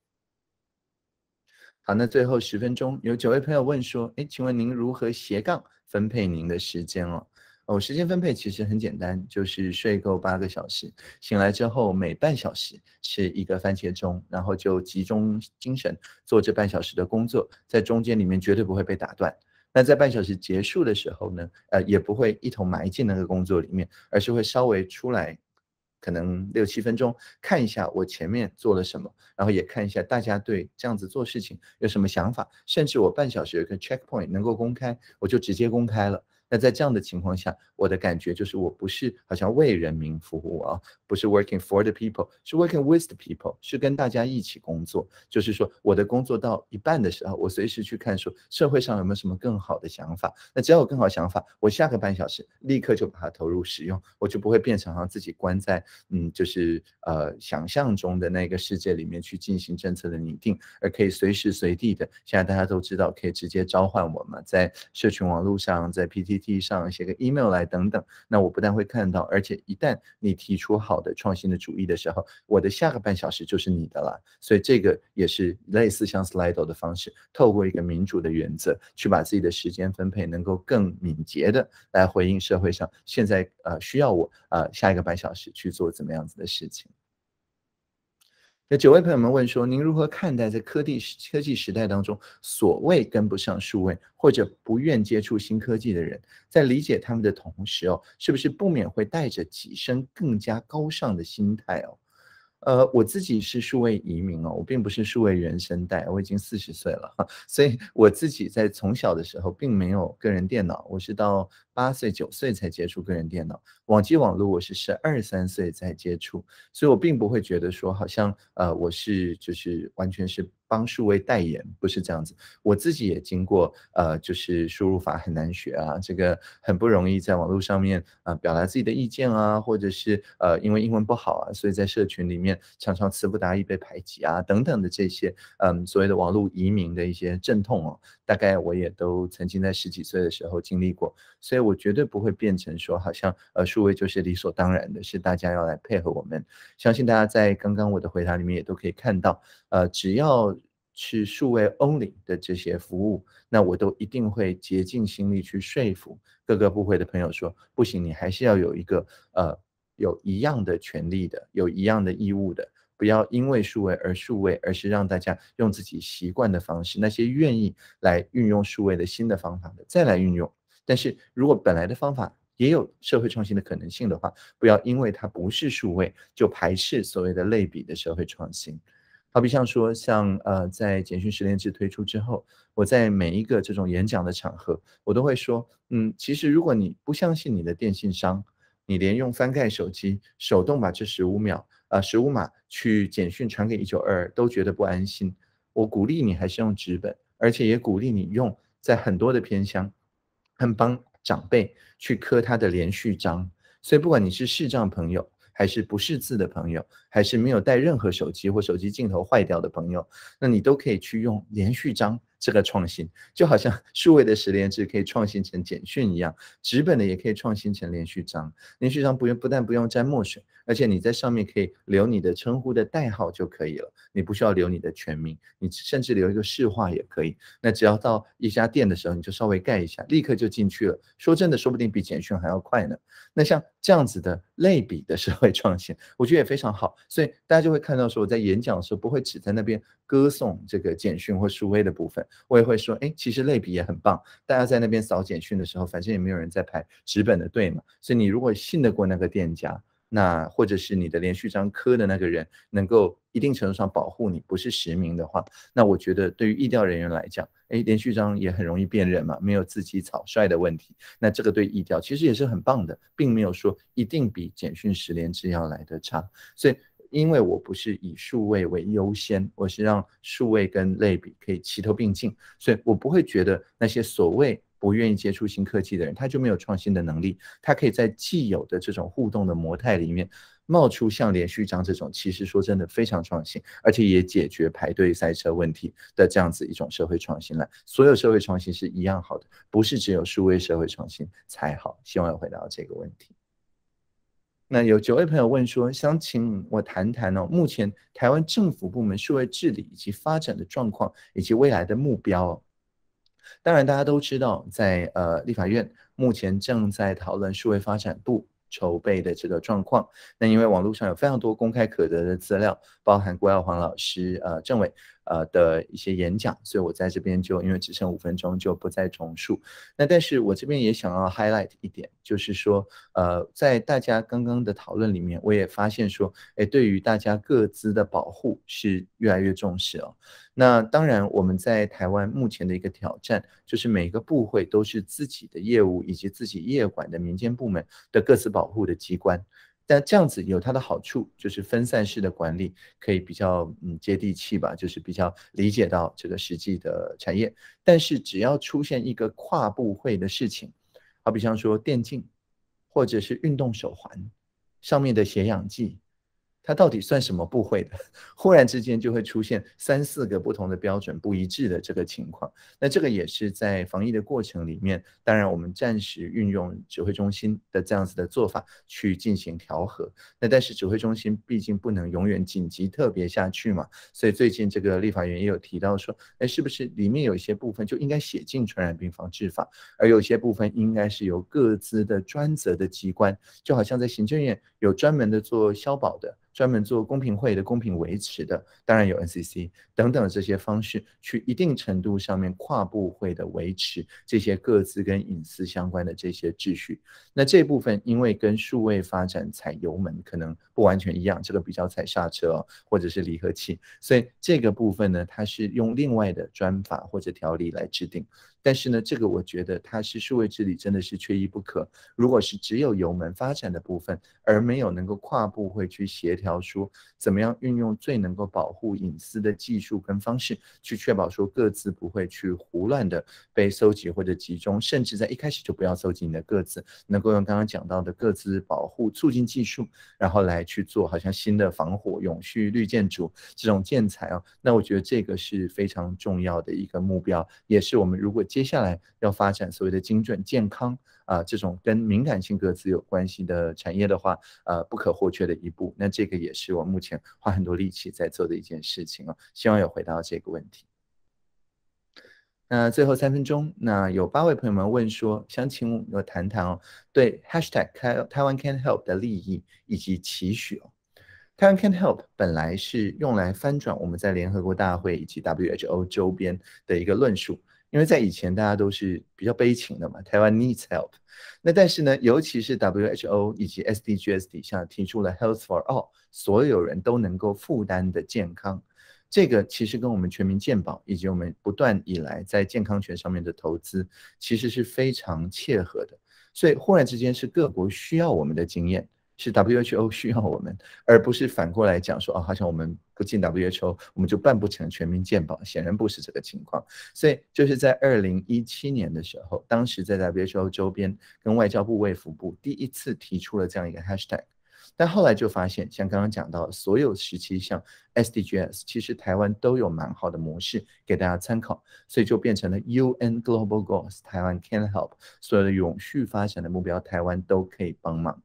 [SPEAKER 1] 好，那最后十分钟有九位朋友问说，哎，请问您如何斜杠？分配您的时间哦，哦，时间分配其实很简单，就是睡够八个小时，醒来之后每半小时吃一个番茄钟，然后就集中精神做这半小时的工作，在中间里面绝对不会被打断。那在半小时结束的时候呢，呃，也不会一头埋进那个工作里面，而是会稍微出来。可能六七分钟看一下我前面做了什么，然后也看一下大家对这样子做事情有什么想法，甚至我半小时一个 checkpoint 能够公开，我就直接公开了。那在这样的情况下，我的感觉就是，我不是好像为人民服务啊，不是 working for the people，是 working with the people，是跟大家一起工作。就是说，我的工作到一半的时候，我随时去看说社会上有没有什么更好的想法。那只要有更好想法，我下个半小时立刻就把它投入使用，我就不会变成自己关在嗯，就是呃想象中的那个世界里面去进行政策的拟定，而可以随时随地的。现在大家都知道，可以直接召唤我嘛，在社群网络上，在 PT。地上写个 email 来等等，那我不但会看到，而且一旦你提出好的创新的主意的时候，我的下个半小时就是你的了。所以这个也是类似像 Slido 的方式，透过一个民主的原则，去把自己的时间分配能够更敏捷的来回应社会上现在呃需要我呃下一个半小时去做怎么样子的事情。那九位朋友们问说：“您如何看待在科技科技时代当中，所谓跟不上数位或者不愿接触新科技的人，在理解他们的同时哦，是不是不免会带着几身更加高尚的心态哦？”呃，我自己是数位移民哦，我并不是数位原生代，我已经四十岁了，所以我自己在从小的时候并没有个人电脑，我是到。八岁九岁才接触个人电脑，网际网络我是十二三岁才接触，所以我并不会觉得说好像呃我是就是完全是帮数位代言，不是这样子。我自己也经过呃就是输入法很难学啊，这个很不容易在网络上面啊表达自己的意见啊，或者是呃因为英文不好啊，所以在社群里面常常词不达意被排挤啊等等的这些呃所谓的网络移民的一些阵痛哦。大概我也都曾经在十几岁的时候经历过，所以我绝对不会变成说好像呃数位就是理所当然的，是大家要来配合我们。相信大家在刚刚我的回答里面也都可以看到，呃，只要是数位 only 的这些服务，那我都一定会竭尽心力去说服各个部会的朋友说，不行，你还是要有一个呃有一样的权利的，有一样的义务的。不要因为数位而数位，而是让大家用自己习惯的方式。那些愿意来运用数位的新的方法的，再来运用。但是如果本来的方法也有社会创新的可能性的话，不要因为它不是数位就排斥所谓的类比的社会创新。好比像说，像呃，在简讯十连制推出之后，我在每一个这种演讲的场合，我都会说，嗯，其实如果你不相信你的电信商，你连用翻盖手机手动把这十五秒。啊，十五码去简讯传给一九二二都觉得不安心。我鼓励你还是用纸本，而且也鼓励你用在很多的偏乡，很帮长辈去刻他的连续章。所以不管你是视障朋友，还是不识字的朋友，还是没有带任何手机或手机镜头坏掉的朋友，那你都可以去用连续章。这个创新就好像 数位的十连制可以创新成简讯一样，纸本的也可以创新成连续章。连续章不用，不但不用沾墨水，而且你在上面可以留你的称呼的代号就可以了，你不需要留你的全名，你甚至留一个市话也可以。那只要到一家店的时候，你就稍微盖一下，立刻就进去了。说真的，说不定比简讯还要快呢。那像这样子的类比的社会创新，我觉得也非常好。所以大家就会看到说，我在演讲的时候不会只在那边歌颂这个简讯或数位的部分。我也会说，哎，其实类比也很棒。大家在那边扫简讯的时候，反正也没有人在排纸本的队嘛，所以你如果信得过那个店家，那或者是你的连续章科的那个人能够一定程度上保护你不是实名的话，那我觉得对于易调人员来讲，哎，连续章也很容易辨认嘛，没有字迹草率的问题，那这个对易调其实也是很棒的，并没有说一定比简讯十连制要来的差，所以。因为我不是以数位为优先，我是让数位跟类比可以齐头并进，所以我不会觉得那些所谓不愿意接触新科技的人，他就没有创新的能力。他可以在既有的这种互动的模态里面，冒出像连续章这种，其实说真的非常创新，而且也解决排队赛车问题的这样子一种社会创新来。所有社会创新是一样好的，不是只有数位社会创新才好。希望回答这个问题。那有九位朋友问说，想请我谈谈哦，目前台湾政府部门数位治理以及发展的状况，以及未来的目标。当然，大家都知道，在呃立法院目前正在讨论数位发展部筹备的这个状况。那因为网络上有非常多公开可得的资料。包含郭耀煌老师、呃政委、呃的一些演讲，所以我在这边就因为只剩五分钟，就不再重述。那但是我这边也想要 highlight 一点，就是说，呃，在大家刚刚的讨论里面，我也发现说，哎，对于大家各自的保护是越来越重视哦。那当然，我们在台湾目前的一个挑战，就是每个部会都是自己的业务以及自己业管的民间部门的各自保护的机关。但这样子有它的好处，就是分散式的管理可以比较嗯接地气吧，就是比较理解到这个实际的产业。但是只要出现一个跨部会的事情，好比像说电竞，或者是运动手环上面的血氧计。它到底算什么部会的？忽然之间就会出现三四个不同的标准不一致的这个情况，那这个也是在防疫的过程里面，当然我们暂时运用指挥中心的这样子的做法去进行调和。那但是指挥中心毕竟不能永远紧急特别下去嘛，所以最近这个立法院也有提到说，哎，是不是里面有一些部分就应该写进传染病防治法，而有些部分应该是由各自的专责的机关，就好像在行政院有专门的做消保的。专门做公平会的公平维持的，当然有 NCC 等等这些方式，去一定程度上面跨部会的维持这些各自跟隐私相关的这些秩序。那这部分因为跟数位发展踩油门可能不完全一样，这个比较踩刹车或者是离合器，所以这个部分呢，它是用另外的专法或者条例来制定。但是呢，这个我觉得它是数位治理真的是缺一不可。如果是只有油门发展的部分，而没有能够跨部会去协调。条书，怎么样运用最能够保护隐私的技术跟方式，去确保说各自不会去胡乱的被收集或者集中，甚至在一开始就不要收集你的各自，能够用刚刚讲到的各自保护促进技术，然后来去做好像新的防火永续绿建筑这种建材哦，那我觉得这个是非常重要的一个目标，也是我们如果接下来要发展所谓的精准健康。啊，这种跟敏感性歌词有关系的产业的话，呃，不可或缺的一步。那这个也是我目前花很多力气在做的一件事情哦。希望有回答这个问题。那最后三分钟，那有八位朋友们问说，想请我谈谈哦，对台湾 c a n Help 的利益以及期许哦。台湾 c a n Help 本来是用来翻转我们在联合国大会以及 WHO 周边的一个论述。因为在以前大家都是比较悲情的嘛，台湾 needs help。那但是呢，尤其是 WHO 以及 SDGs 底下提出了 health for all，所有人都能够负担的健康，这个其实跟我们全民健保以及我们不断以来在健康权上面的投资，其实是非常切合的。所以忽然之间是各国需要我们的经验。是 WHO 需要我们，而不是反过来讲说哦，好像我们不进 WHO 我们就办不成全民健保，显然不是这个情况。所以就是在二零一七年的时候，当时在 WHO 周边跟外交部、卫福部第一次提出了这样一个 hashtag，但后来就发现，像刚刚讲到所有时期像 SDGs，其实台湾都有蛮好的模式给大家参考，所以就变成了 UN Global Goals，台湾 Can Help，所有的永续发展的目标，台湾都可以帮忙。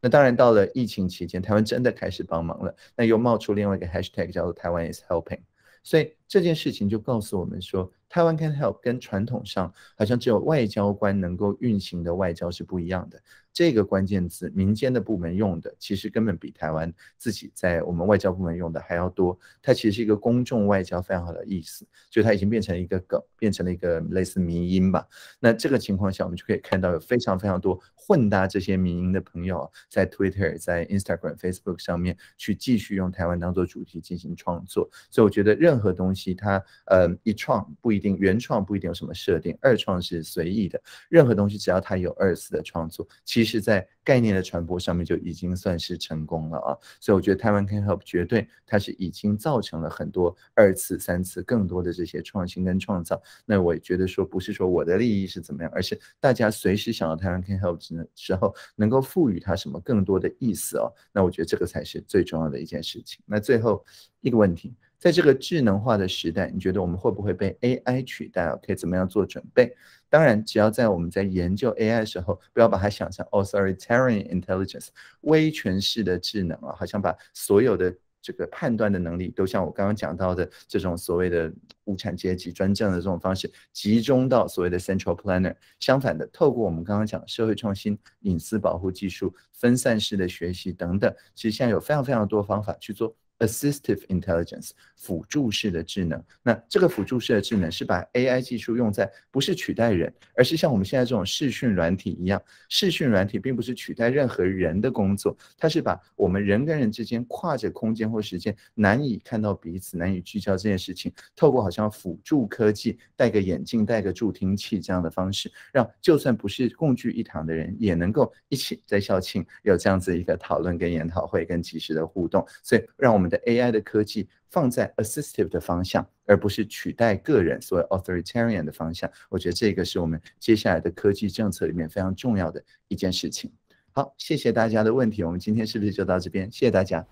[SPEAKER 1] 那当然，到了疫情期间，台湾真的开始帮忙了。那又冒出另外一个 hashtag 叫做“台湾 is helping”，所以这件事情就告诉我们说。台湾 c a n help 跟传统上好像只有外交官能够运行的外交是不一样的。这个关键字，民间的部门用的，其实根本比台湾自己在我们外交部门用的还要多。它其实是一个公众外交非常好的意思，就它已经变成一个梗，变成了一个类似民音吧。那这个情况下，我们就可以看到有非常非常多混搭这些民音的朋友，在 Twitter、在 Instagram、Facebook 上面去继续用台湾当做主题进行创作。所以我觉得任何东西，它呃一创不一。定原创不一定有什么设定，二创是随意的。任何东西，只要它有二次的创作，其实，在概念的传播上面就已经算是成功了啊。所以，我觉得台湾 Can Help 绝对它是已经造成了很多二次、三次、更多的这些创新跟创造。那我也觉得说，不是说我的利益是怎么样，而是大家随时想到台湾 Can Help 时时候，能够赋予它什么更多的意思哦。那我觉得这个才是最重要的一件事情。那最后一个问题。在这个智能化的时代，你觉得我们会不会被 AI 取代可以怎么样做准备？当然，只要在我们在研究 AI 的时候，不要把它想象 a u t h o r i t a r i a n intelligence 威权式的智能啊，好像把所有的这个判断的能力都像我刚刚讲到的这种所谓的无产阶级专政的这种方式，集中到所谓的 central planner。相反的，透过我们刚刚讲社会创新、隐私保护、技术分散式的学习等等，其实现在有非常非常多方法去做。assistive intelligence 辅助式的智能，那这个辅助式的智能是把 AI 技术用在不是取代人，而是像我们现在这种视讯软体一样。视讯软体并不是取代任何人的工作，它是把我们人跟人之间跨着空间或时间难以看到彼此、难以聚焦这件事情，透过好像辅助科技，戴个眼镜、戴个助听器这样的方式，让就算不是共聚一堂的人，也能够一起在校庆有这样子一个讨论跟研讨会跟及时的互动。所以让我们。的 AI 的科技放在 assistive 的方向，而不是取代个人所谓 authoritarian 的方向。我觉得这个是我们接下来的科技政策里面非常重要的一件事情。好，谢谢大家的问题，我们今天是不是就到这边？谢谢大家。